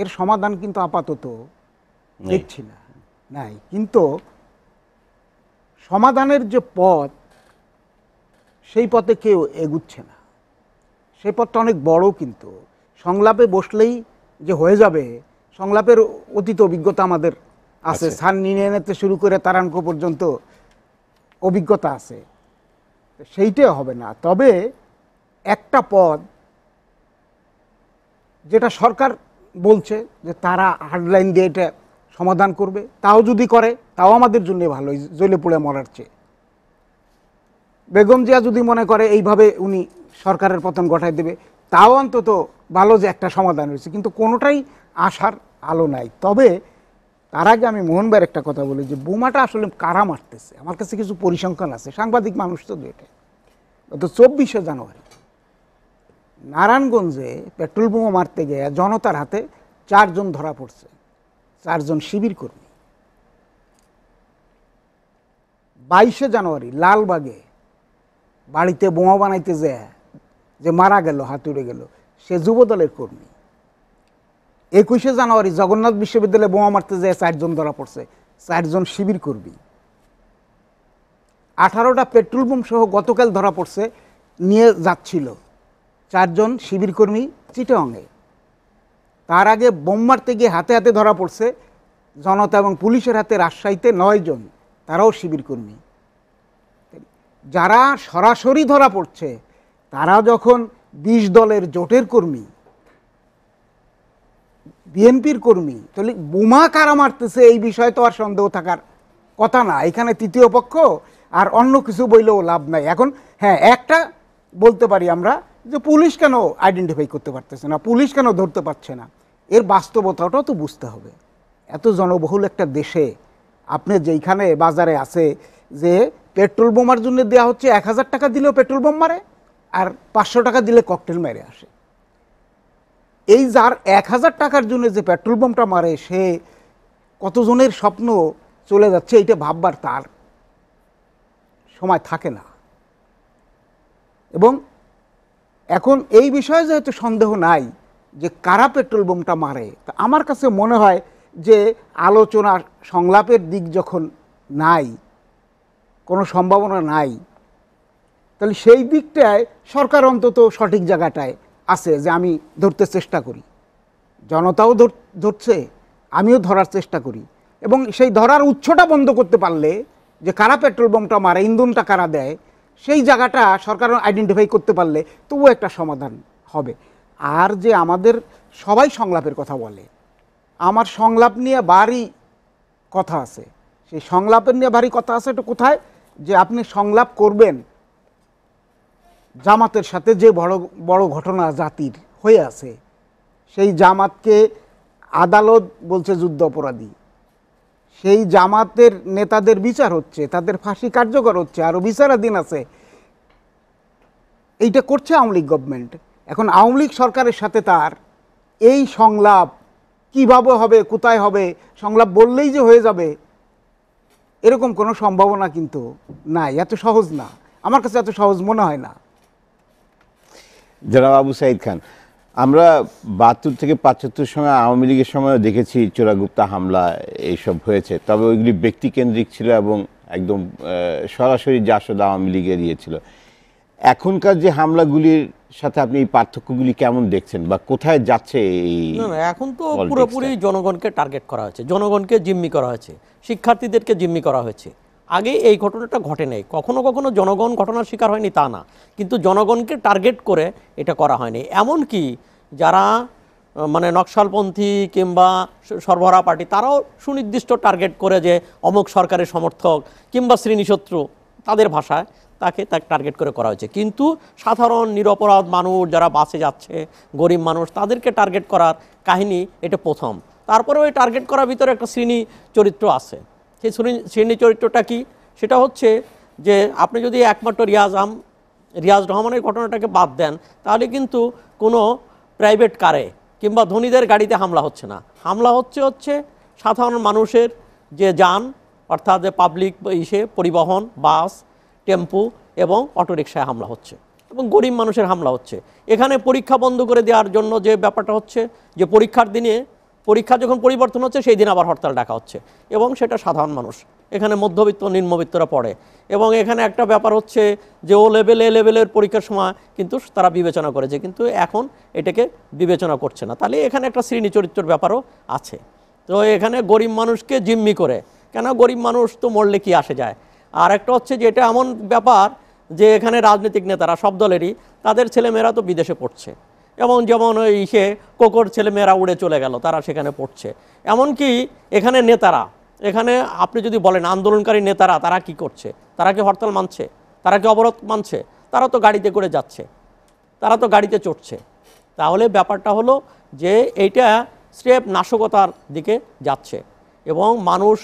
এর সমাধান কিন্তু আপাতত দেখছি না নাই কিন্তু সমাধানের যে পথ সেই পথে কেউ এগুচ্ছে না সেই পথটা অনেক বড় কিন্তু সংলাপে বসলেই যে হয়ে যাবে সংলাপের অতীত অভিজ্ঞতা আমাদের আছে সান নিনেতে শুরু করে তারাঙ্ক পর্যন্ত অভিজ্ঞতা আছে সেইটা হবে না তবে একটা পদ যেটা সরকার বলছে যে তারা হার্ডলাইন দিয়ে এটা সমাধান করবে তাও যদি করে তাও আমাদের জন্য ভালো জলে পুড়ে মরার চেয়ে বেগম জিয়া যদি মনে করে এইভাবে উনি সরকারের পতন ঘটায় দেবে তাও অন্তত ভালো যে একটা সমাধান হয়েছে কিন্তু কোনোটাই আসার আলো নাই তবে তার আগে আমি মোহনবার একটা কথা বলি যে বোমাটা আসলে কারা মারতেছে আমার কাছে কিছু পরিসংখ্যান আছে সাংবাদিক মানুষ তো এটা গত চব্বিশে জানুয়ারি নারায়ণগঞ্জে পেট্রোল বোমা মারতে গিয়ে জনতার হাতে চারজন ধরা পড়ছে চারজন শিবির কর্মী বাইশে জানুয়ারি লালবাগে বাড়িতে বোমা বানাইতে যায় যে মারা গেল হাতুড়ে গেল সে যুবদলের কর্মী একুশে জানুয়ারি জগন্নাথ বিশ্ববিদ্যালয়ে বোমা মারতে যেয়ে চারজন ধরা পড়ছে চারজন শিবির কর্মী আঠারোটা পেট্রোল পাম্প সহ গতকাল ধরা পড়ছে নিয়ে যাচ্ছিল চারজন শিবির কর্মী চিটাংয়ে তার আগে বোম মারতে গিয়ে হাতে হাতে ধরা পড়ছে জনতা এবং পুলিশের হাতে রাজশাহীতে নয়জন তারাও শিবির কর্মী যারা সরাসরি ধরা পড়ছে তারা যখন বিশ দলের জোটের কর্মী বিএনপির কর্মী তাহলে বোমা কারা মারতেছে এই বিষয়ে তো আর সন্দেহ থাকার কথা না এখানে তৃতীয় পক্ষ আর অন্য কিছু বইলেও লাভ নাই এখন হ্যাঁ একটা বলতে পারি আমরা যে পুলিশ কেন আইডেন্টিফাই করতে পারতেছে না পুলিশ কেন ধরতে পারছে না এর বাস্তবতাটাও তো বুঝতে হবে এত জনবহুল একটা দেশে আপনি যেইখানে বাজারে আছে যে পেট্রোল বোমার জন্য দেওয়া হচ্ছে এক হাজার টাকা দিলেও পেট্রোল বোম মারে আর পাঁচশো টাকা দিলে ককটেল মেরে আসে এই যার এক হাজার টাকার জন্য যে পেট্রোল পাম্পটা মারে সে কতজনের স্বপ্ন চলে যাচ্ছে এইটা ভাববার তার সময় থাকে না এবং এখন এই বিষয়ে যেহেতু সন্দেহ নাই যে কারা পেট্রোল বোমটা মারে তা আমার কাছে মনে হয় যে আলোচনা সংলাপের দিক যখন নাই কোনো সম্ভাবনা নাই তাহলে সেই দিকটায় সরকার অন্তত সঠিক জায়গাটায় আছে যে আমি ধরতে চেষ্টা করি জনতাও ধরছে আমিও ধরার চেষ্টা করি এবং সেই ধরার উৎসটা বন্ধ করতে পারলে যে কারা পেট্রোল বোমটা মারে ইন্ধনটা কারা দেয় সেই জায়গাটা সরকার আইডেন্টিফাই করতে পারলে তবুও একটা সমাধান হবে আর যে আমাদের সবাই সংলাপের কথা বলে আমার সংলাপ নিয়ে বাড়ি কথা আছে সেই সংলাপের নিয়ে ভারী কথা আছে এটা কোথায় যে আপনি সংলাপ করবেন জামাতের সাথে যে বড় বড় ঘটনা জাতির হয়ে আছে সেই জামাতকে আদালত বলছে যুদ্ধ অপরাধী সেই জামাতের নেতাদের বিচার হচ্ছে তাদের ফাঁসি কার্যকর হচ্ছে আরও বিচারাধীন আছে এইটা করছে আওয়ামী লীগ গভর্নমেন্ট এখন আওয়ামী লীগ সরকারের সাথে তার এই সংলাপ কিভাবে হবে কোথায় হবে সংলাপ বললেই যে হয়ে যাবে এরকম কোনো সম্ভাবনা কিন্তু নাই এত সহজ না আমার কাছে এত সহজ মনে হয় না জনাব আবু সাইদ খান আমরা বাহাত্তর থেকে পাঁচাত্তর সময় আওয়ামী লীগের সময়ও দেখেছি চোরাগুপ্তা হামলা এইসব হয়েছে তবে ওইগুলি ব্যক্তিকেন্দ্রিক ছিল এবং একদম সরাসরি জাসদ আওয়ামী লীগের ইয়ে ছিল এখনকার যে হামলাগুলির সাথে আপনি এই পার্থক্যগুলি কেমন দেখছেন বা কোথায় যাচ্ছে এই এখন তো পুরোপুরি জনগণকে টার্গেট করা হয়েছে জনগণকে জিম্মি করা হয়েছে শিক্ষার্থীদেরকে জিম্মি করা হয়েছে আগে এই ঘটনাটা ঘটে নেই কখনো কখনো জনগণ ঘটনার শিকার হয়নি তা না কিন্তু জনগণকে টার্গেট করে এটা করা হয়নি এমনকি যারা মানে নকশালপন্থী কিংবা সরবরাহ পার্টি তারাও সুনির্দিষ্ট টার্গেট করে যে অমুক সরকারের সমর্থক কিংবা শ্রেণীশত্রু তাদের ভাষায় তাকে তাকে টার্গেট করে করা হয়েছে কিন্তু সাধারণ নিরপরাধ মানুষ যারা বাসে যাচ্ছে গরিব মানুষ তাদেরকে টার্গেট করার কাহিনী এটা প্রথম তারপরে ওই টার্গেট করার ভিতরে একটা শ্রেণী চরিত্র আছে সেই শ্রেণী চরিত্রটা কি সেটা হচ্ছে যে আপনি যদি একমাত্র রিয়াজ আম রিয়াজ রহমানের ঘটনাটাকে বাদ দেন তাহলে কিন্তু কোনো প্রাইভেট কারে কিংবা ধনীদের গাড়িতে হামলা হচ্ছে না হামলা হচ্ছে হচ্ছে সাধারণ মানুষের যে যান অর্থাৎ যে পাবলিক ইসে পরিবহন বাস টেম্পু এবং অটোরিকশায় হামলা হচ্ছে এবং গরিব মানুষের হামলা হচ্ছে এখানে পরীক্ষা বন্ধ করে দেওয়ার জন্য যে ব্যাপারটা হচ্ছে যে পরীক্ষার দিনে পরীক্ষা যখন পরিবর্তন হচ্ছে সেই দিন আবার হরতাল ডাকা হচ্ছে এবং সেটা সাধারণ মানুষ এখানে মধ্যবিত্ত নিম্নবিত্তরা পড়ে এবং এখানে একটা ব্যাপার হচ্ছে যে ও লেভেল এ লেভেলের পরীক্ষার সময় কিন্তু তারা বিবেচনা করেছে কিন্তু এখন এটাকে বিবেচনা করছে না তাহলে এখানে একটা শ্রেণী চরিত্রের ব্যাপারও আছে তো এখানে গরিব মানুষকে জিম্মি করে কেন গরিব মানুষ তো মরলে কি আসে যায় আর একটা হচ্ছে যে এটা এমন ব্যাপার যে এখানে রাজনৈতিক নেতারা সব দলেরই তাদের ছেলেমেয়েরা তো বিদেশে পড়ছে এবং যেমন ওই সে কোকর ছেলেমেয়েরা উড়ে চলে গেল তারা সেখানে পড়ছে এমনকি এখানে নেতারা এখানে আপনি যদি বলেন আন্দোলনকারী নেতারা তারা কি করছে তারা কি হরতাল মানছে তারা কি অবরোধ মানছে তারা তো গাড়িতে করে যাচ্ছে তারা তো গাড়িতে চড়ছে তাহলে ব্যাপারটা হলো যে এইটা স্রেফ নাশকতার দিকে যাচ্ছে এবং মানুষ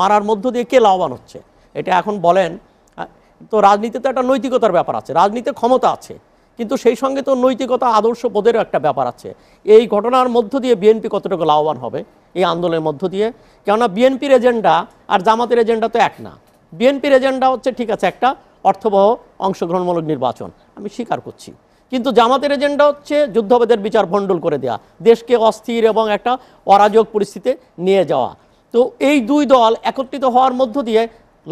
মারার মধ্য দিয়ে কে লাভবান হচ্ছে এটা এখন বলেন তো রাজনীতিতে একটা নৈতিকতার ব্যাপার আছে রাজনীতিতে ক্ষমতা আছে কিন্তু সেই সঙ্গে তো নৈতিকতা আদর্শ বোধেরও একটা ব্যাপার আছে এই ঘটনার মধ্য দিয়ে বিএনপি কতটুকু লাভবান হবে এই আন্দোলনের মধ্য দিয়ে কেননা বিএনপির এজেন্ডা আর জামাতের এজেন্ডা তো এক না বিএনপির এজেন্ডা হচ্ছে ঠিক আছে একটা অর্থবহ অংশগ্রহণমূলক নির্বাচন আমি স্বীকার করছি কিন্তু জামাতের এজেন্ডা হচ্ছে যুদ্ধবেদের বিচার ভণ্ডুল করে দেওয়া দেশকে অস্থির এবং একটা অরাজক পরিস্থিতিতে নিয়ে যাওয়া তো এই দুই দল একত্রিত হওয়ার মধ্য দিয়ে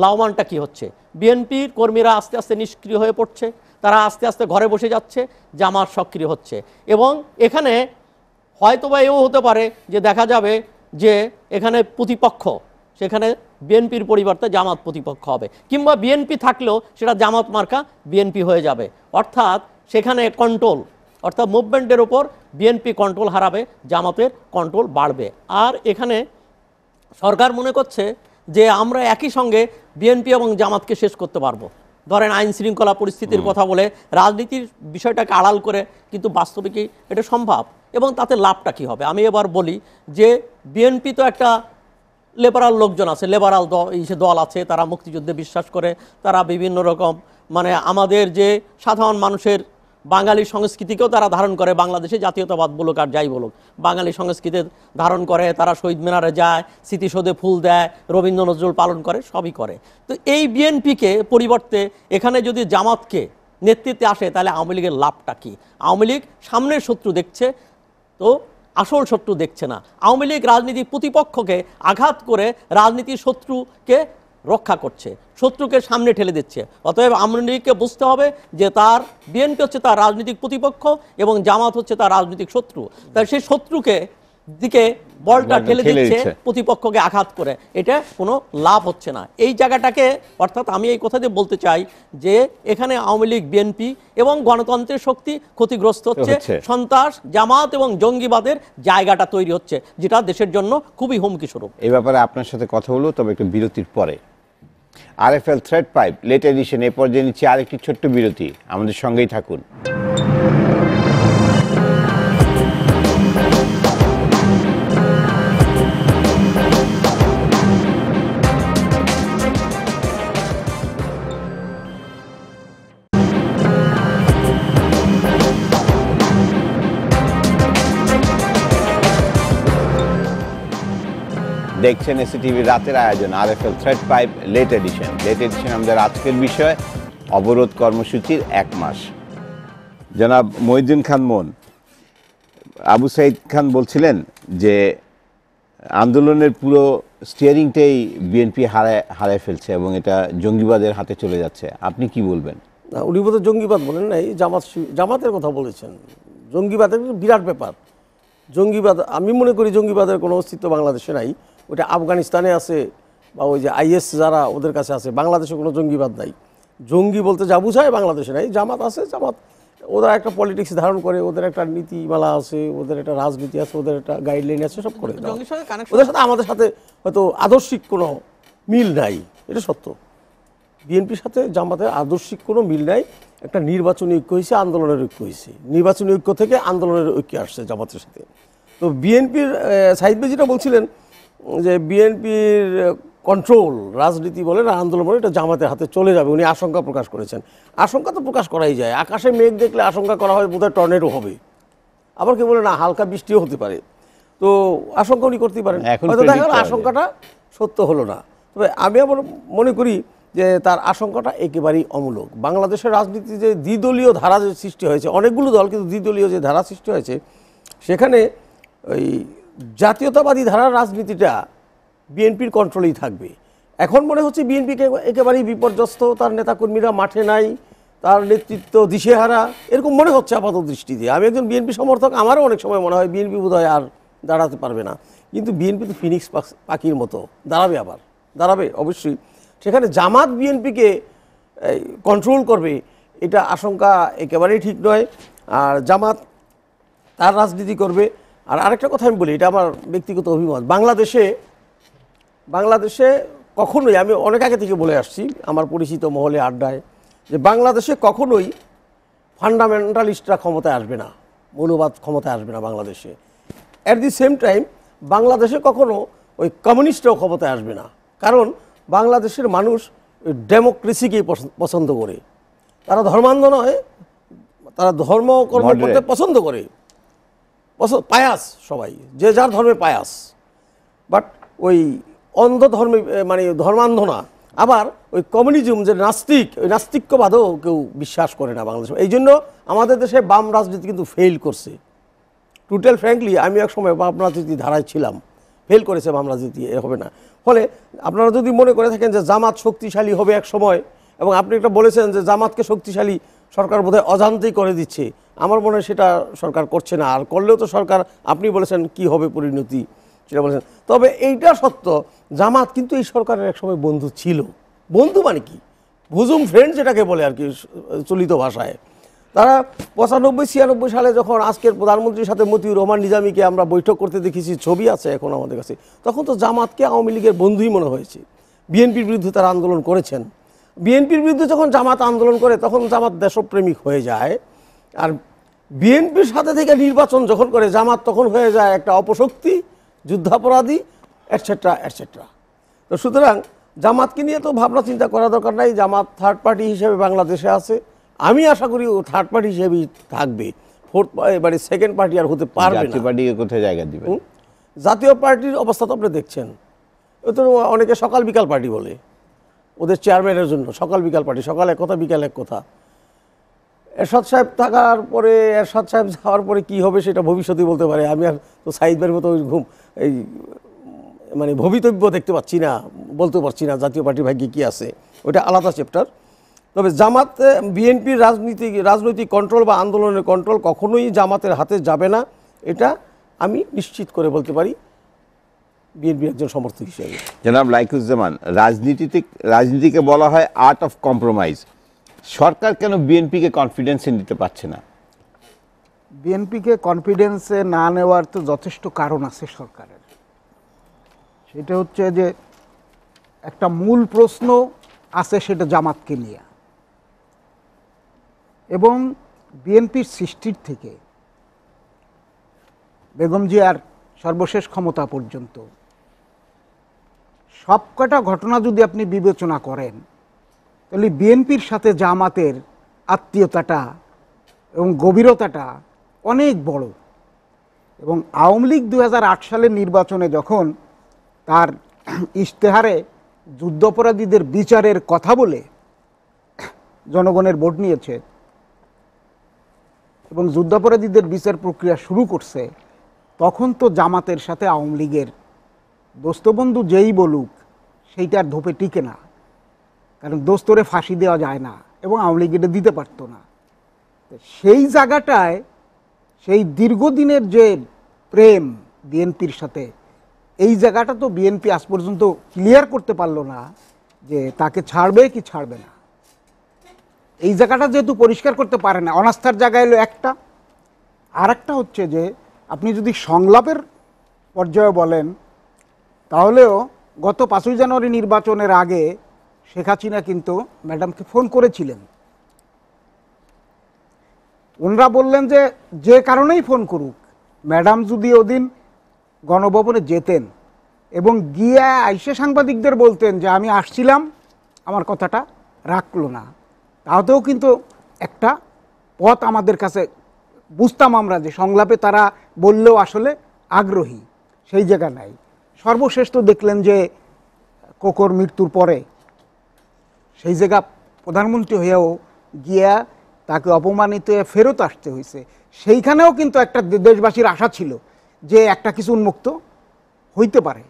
লাভমানটা কি হচ্ছে বিএনপির কর্মীরা আস্তে আস্তে নিষ্ক্রিয় হয়ে পড়ছে তারা আস্তে আস্তে ঘরে বসে যাচ্ছে জামাত সক্রিয় হচ্ছে এবং এখানে হয়তোবা এও হতে পারে যে দেখা যাবে যে এখানে প্রতিপক্ষ সেখানে বিএনপির পরিবর্তে জামাত প্রতিপক্ষ হবে কিংবা বিএনপি থাকলেও সেটা জামাত মার্কা বিএনপি হয়ে যাবে অর্থাৎ সেখানে কন্ট্রোল অর্থাৎ মুভমেন্টের ওপর বিএনপি কন্ট্রোল হারাবে জামাতের কন্ট্রোল বাড়বে আর এখানে সরকার মনে করছে যে আমরা একই সঙ্গে বিএনপি এবং জামাতকে শেষ করতে পারবো ধরেন আইন শৃঙ্খলা পরিস্থিতির কথা বলে রাজনীতির বিষয়টাকে আড়াল করে কিন্তু বাস্তবে কি এটা সম্ভব এবং তাতে লাভটা কি হবে আমি এবার বলি যে বিএনপি তো একটা লেবারাল লোকজন আছে লেবারাল দল আছে তারা মুক্তিযুদ্ধে বিশ্বাস করে তারা বিভিন্ন রকম মানে আমাদের যে সাধারণ মানুষের বাঙালি সংস্কৃতিকেও তারা ধারণ করে বাংলাদেশে জাতীয়তাবাদ বলুক আর যাই বলুক বাঙালি সংস্কৃতি ধারণ করে তারা শহীদ মিনারে যায় স্মৃতিসৌধে ফুল দেয় রবীন্দ্র নজরুল পালন করে সবই করে তো এই বিএনপিকে পরিবর্তে এখানে যদি জামাতকে নেতৃত্বে আসে তাহলে আওয়ামী লীগের লাভটা কী আওয়ামী লীগ সামনের শত্রু দেখছে তো আসল শত্রু দেখছে না আওয়ামী লীগ রাজনীতি প্রতিপক্ষকে আঘাত করে রাজনীতির শত্রুকে রক্ষা করছে শত্রুকে সামনে ঠেলে দিচ্ছে অতএব আওয়ামী লীগকে বুঝতে হবে যে তার বিএনপি হচ্ছে তার রাজনৈতিক প্রতিপক্ষ এবং জামাত হচ্ছে তার রাজনৈতিক শত্রু তাই সেই শত্রুকে দিকে বলটা ঠেলে দিচ্ছে প্রতিপক্ষকে আঘাত করে এটা কোনো লাভ হচ্ছে না এই জায়গাটাকে অর্থাৎ আমি এই কথা দিয়ে বলতে চাই যে এখানে আওয়ামী লীগ বিএনপি এবং গণতন্ত্রের শক্তি ক্ষতিগ্রস্ত হচ্ছে সন্ত্রাস জামাত এবং জঙ্গিবাদের জায়গাটা তৈরি হচ্ছে যেটা দেশের জন্য খুবই হুমকি স্বরূপ এই ব্যাপারে আপনার সাথে কথা বলবো তবে একটু বিরতির পরে RFL thread pipe late edition এ পর্যায়ে নিচ্ছে আরেকটি ছোট্ট বিরতি আমাদের সঙ্গেই থাকুন দেখছেন এসি টিভি রাতের আয়োজন R F L thread pipe late edition late edition আমাদের আজকের বিষয় অবরোধ কর্মসূচির এক মাস জনাব মহিউদ্দিন খান মন আবু সাইদ খান বলছিলেন যে আন্দোলনের পুরো স্টিয়ারিংটাই বিএনপি হারায় হারায় ফেলছে এবং এটা জঙ্গিবাদের হাতে চলে যাচ্ছে আপনি কি বলবেন উনি বোধ জঙ্গিবাদ বলেন নাই জামাত জামাতের কথা বলেছেন জঙ্গিবাদের বিরাট ব্যাপার জঙ্গিবাদ আমি মনে করি জঙ্গিবাদের কোনো অস্তিত্ব বাংলাদেশে নাই ওটা আফগানিস্তানে আছে বা ওই যে আইএস যারা ওদের কাছে আছে বাংলাদেশে কোনো জঙ্গিবাদ নাই জঙ্গি বলতে যা বুঝায় বাংলাদেশে নাই জামাত আছে জামাত ওরা একটা পলিটিক্স ধারণ করে ওদের একটা নীতিমালা আছে ওদের একটা রাজনীতি আছে ওদের একটা গাইডলাইন আছে সব করে ওদের সাথে আমাদের সাথে হয়তো আদর্শিক কোনো মিল নাই এটা সত্য বিএনপির সাথে জামাতের আদর্শিক কোনো মিল নাই একটা নির্বাচনী ঐক্য হয়েছে আন্দোলনের ঐক্য হয়েছে নির্বাচনী ঐক্য থেকে আন্দোলনের ঐক্য আসছে জামাতের সাথে তো বিএনপির সাহিদ যেটা বলছিলেন যে বিএনপির কন্ট্রোল রাজনীতি বলে না আন্দোলন বলে এটা জামাতের হাতে চলে যাবে উনি আশঙ্কা প্রকাশ করেছেন আশঙ্কা তো প্রকাশ করাই যায় আকাশে মেঘ দেখলে আশঙ্কা করা হয় বোধহয় টর্নেডো হবে আবার কেউ বলে না হালকা বৃষ্টিও হতে পারে তো আশঙ্কা উনি করতে পারেন হয়তো দেখা গেল আশঙ্কাটা সত্য হলো না তবে আমি আবার মনে করি যে তার আশঙ্কাটা একেবারেই অমূলক বাংলাদেশের রাজনীতি যে দ্বিদলীয় ধারা যে সৃষ্টি হয়েছে অনেকগুলো দল কিন্তু দ্বিদলীয় যে ধারা সৃষ্টি হয়েছে সেখানে ওই জাতীয়তাবাদী ধারার রাজনীতিটা বিএনপির কন্ট্রোলেই থাকবে এখন মনে হচ্ছে বিএনপিকে একেবারেই বিপর্যস্ত তার নেতাকর্মীরা মাঠে নাই তার নেতৃত্ব দিশেহারা এরকম মনে হচ্ছে আপাত দৃষ্টিতে আমি একজন বিএনপি সমর্থক আমারও অনেক সময় মনে হয় বিএনপি বোধহয় আর দাঁড়াতে পারবে না কিন্তু বিএনপি তো ফিনিক্স পাখির মতো দাঁড়াবে আবার দাঁড়াবে অবশ্যই সেখানে জামাত বিএনপিকে কন্ট্রোল করবে এটা আশঙ্কা একেবারেই ঠিক নয় আর জামাত তার রাজনীতি করবে আর আরেকটা কথা আমি বলি এটা আমার ব্যক্তিগত অভিমত বাংলাদেশে বাংলাদেশে কখনোই আমি অনেক আগে থেকে বলে আসছি আমার পরিচিত মহলে আড্ডায় যে বাংলাদেশে কখনোই ফান্ডামেন্টালিস্টরা ক্ষমতায় আসবে না মৌলবাদ ক্ষমতায় আসবে না বাংলাদেশে অ্যাট দি সেম টাইম বাংলাদেশে কখনো ওই কমিউনিস্টরাও ক্ষমতায় আসবে না কারণ বাংলাদেশের মানুষ ওই ডেমোক্রেসিকেই পছন্দ করে তারা ধর্মান্ধ নয় তারা ধর্ম কর্ম করতে পছন্দ করে পছন্দ পায়াস সবাই যে যার ধর্মে পায়াস বাট ওই অন্ধ ধর্মে মানে ধর্মান্ধনা আবার ওই কমিউনিজম যে নাস্তিক ওই নাস্তিকবাদও কেউ বিশ্বাস করে না বাংলাদেশে এই জন্য আমাদের দেশে বাম রাজনীতি কিন্তু ফেল করছে টোটাল ফ্র্যাঙ্কলি আমি এক সময় বাম রাজনীতি ধারায় ছিলাম ফেল করেছে বাম রাজনীতি এ হবে না ফলে আপনারা যদি মনে করে থাকেন যে জামাত শক্তিশালী হবে এক সময় এবং আপনি একটা বলেছেন যে জামাতকে শক্তিশালী সরকার বোধহয় অজান্তেই করে দিচ্ছে আমার মনে হয় সেটা সরকার করছে না আর করলেও তো সরকার আপনি বলেছেন কি হবে পরিণতি সেটা বলেছেন তবে এইটা সত্য জামাত কিন্তু এই সরকারের একসময় বন্ধু ছিল বন্ধু মানে কি হুজুম ফ্রেন্ড যেটাকে বলে আর কি চলিত ভাষায় তারা পঁচানব্বই ছিয়ানব্বই সালে যখন আজকের প্রধানমন্ত্রীর সাথে মতিউর রহমান নিজামীকে আমরা বৈঠক করতে দেখেছি ছবি আছে এখন আমাদের কাছে তখন তো জামাতকে আওয়ামী লীগের বন্ধুই মনে হয়েছে বিএনপির বিরুদ্ধে তারা আন্দোলন করেছেন বিএনপির বিরুদ্ধে যখন জামাত আন্দোলন করে তখন জামাত দেশপ্রেমিক হয়ে যায় আর বিএনপির সাথে থেকে নির্বাচন যখন করে জামাত তখন হয়ে যায় একটা অপশক্তি যুদ্ধাপরাধী অ্যাটসেট্রা অ্যাটসেট্রা তো সুতরাং জামাতকে নিয়ে তো ভাবনা চিন্তা করা দরকার নাই জামাত থার্ড পার্টি হিসেবে বাংলাদেশে আছে আমি আশা করি ও থার্ড পার্টি হিসেবেই থাকবে ফোর্থ মানে সেকেন্ড পার্টি আর হতে পারবে পার্টি কোথায় জায়গা দিবে জাতীয় পার্টির অবস্থা তো আপনি দেখছেন ও তো অনেকে সকাল বিকাল পার্টি বলে ওদের চেয়ারম্যানের জন্য সকাল বিকাল পার্টি সকাল এক কথা বিকাল এক কথা এরশাদ সাহেব থাকার পরে এরশাদ সাহেব যাওয়ার পরে কি হবে সেটা ভবিষ্যতেই বলতে পারে আমি আর তো সাইদবের মতো ওই ঘুম এই মানে ভবিতব্য দেখতে পাচ্ছি না বলতে পারছি না জাতীয় পার্টির ভাগ্যে কী আছে ওটা আলাদা চ্যাপ্টার তবে জামাত বিএনপির রাজনীতি রাজনৈতিক কন্ট্রোল বা আন্দোলনের কন্ট্রোল কখনোই জামাতের হাতে যাবে না এটা আমি নিশ্চিত করে বলতে পারি বিএনপি একজন সমর্থক হিসেবে জনাব লাইকুজ্জামান রাজনীতিতে রাজনীতিকে বলা হয় আর্ট অফ কম্প্রোমাইজ সরকার কেন বিএনপিকে কনফিডেন্সে নিতে পারছে না বিএনপিকে কনফিডেন্সে না নেওয়ার তো যথেষ্ট কারণ আছে সরকারের সেটা হচ্ছে যে একটা মূল প্রশ্ন আছে সেটা জামাতকে নিয়ে এবং বিএনপির সৃষ্টির থেকে বেগম জিয়ার সর্বশেষ ক্ষমতা পর্যন্ত সবকটা ঘটনা যদি আপনি বিবেচনা করেন তাহলে বিএনপির সাথে জামাতের আত্মীয়তাটা এবং গভীরতাটা অনেক বড় এবং আওয়ামী লীগ দু সালের নির্বাচনে যখন তার ইশতেহারে যুদ্ধাপরাধীদের বিচারের কথা বলে জনগণের ভোট নিয়েছে এবং যুদ্ধাপরাধীদের বিচার প্রক্রিয়া শুরু করছে তখন তো জামাতের সাথে আওয়ামী লীগের দোস্তবন্ধু যেই বলুক সেইটার ধোপে টিকে না কারণ দোস্তরে ফাঁসি দেওয়া যায় না এবং আওয়ামী লীগ এটা দিতে পারত না সেই জায়গাটায় সেই দীর্ঘদিনের যে প্রেম বিএনপির সাথে এই জায়গাটা তো বিএনপি আজ পর্যন্ত ক্লিয়ার করতে পারলো না যে তাকে ছাড়বে কি ছাড়বে না এই জায়গাটা যেহেতু পরিষ্কার করতে পারে না অনাস্থার জায়গায় এলো একটা আর একটা হচ্ছে যে আপনি যদি সংলাপের পর্যায়ে বলেন তাহলেও গত পাঁচই জানুয়ারি নির্বাচনের আগে শেখ হাসিনা কিন্তু ম্যাডামকে ফোন করেছিলেন ওনারা বললেন যে যে কারণেই ফোন করুক ম্যাডাম যদি ওদিন গণভবনে যেতেন এবং গিয়ে আইসে সাংবাদিকদের বলতেন যে আমি আসছিলাম আমার কথাটা রাখলো না তাতেও কিন্তু একটা পথ আমাদের কাছে বুঝতাম আমরা যে সংলাপে তারা বললেও আসলে আগ্রহী সেই জায়গা নাই সর্বশেষ তো দেখলেন যে কোকর মৃত্যুর পরে সেই জায়গা প্রধানমন্ত্রী হয়েও গিয়া তাকে অপমানিত হয়ে ফেরত আসতে হয়েছে সেইখানেও কিন্তু একটা দেশবাসীর আশা ছিল যে একটা কিছু উন্মুক্ত হইতে পারে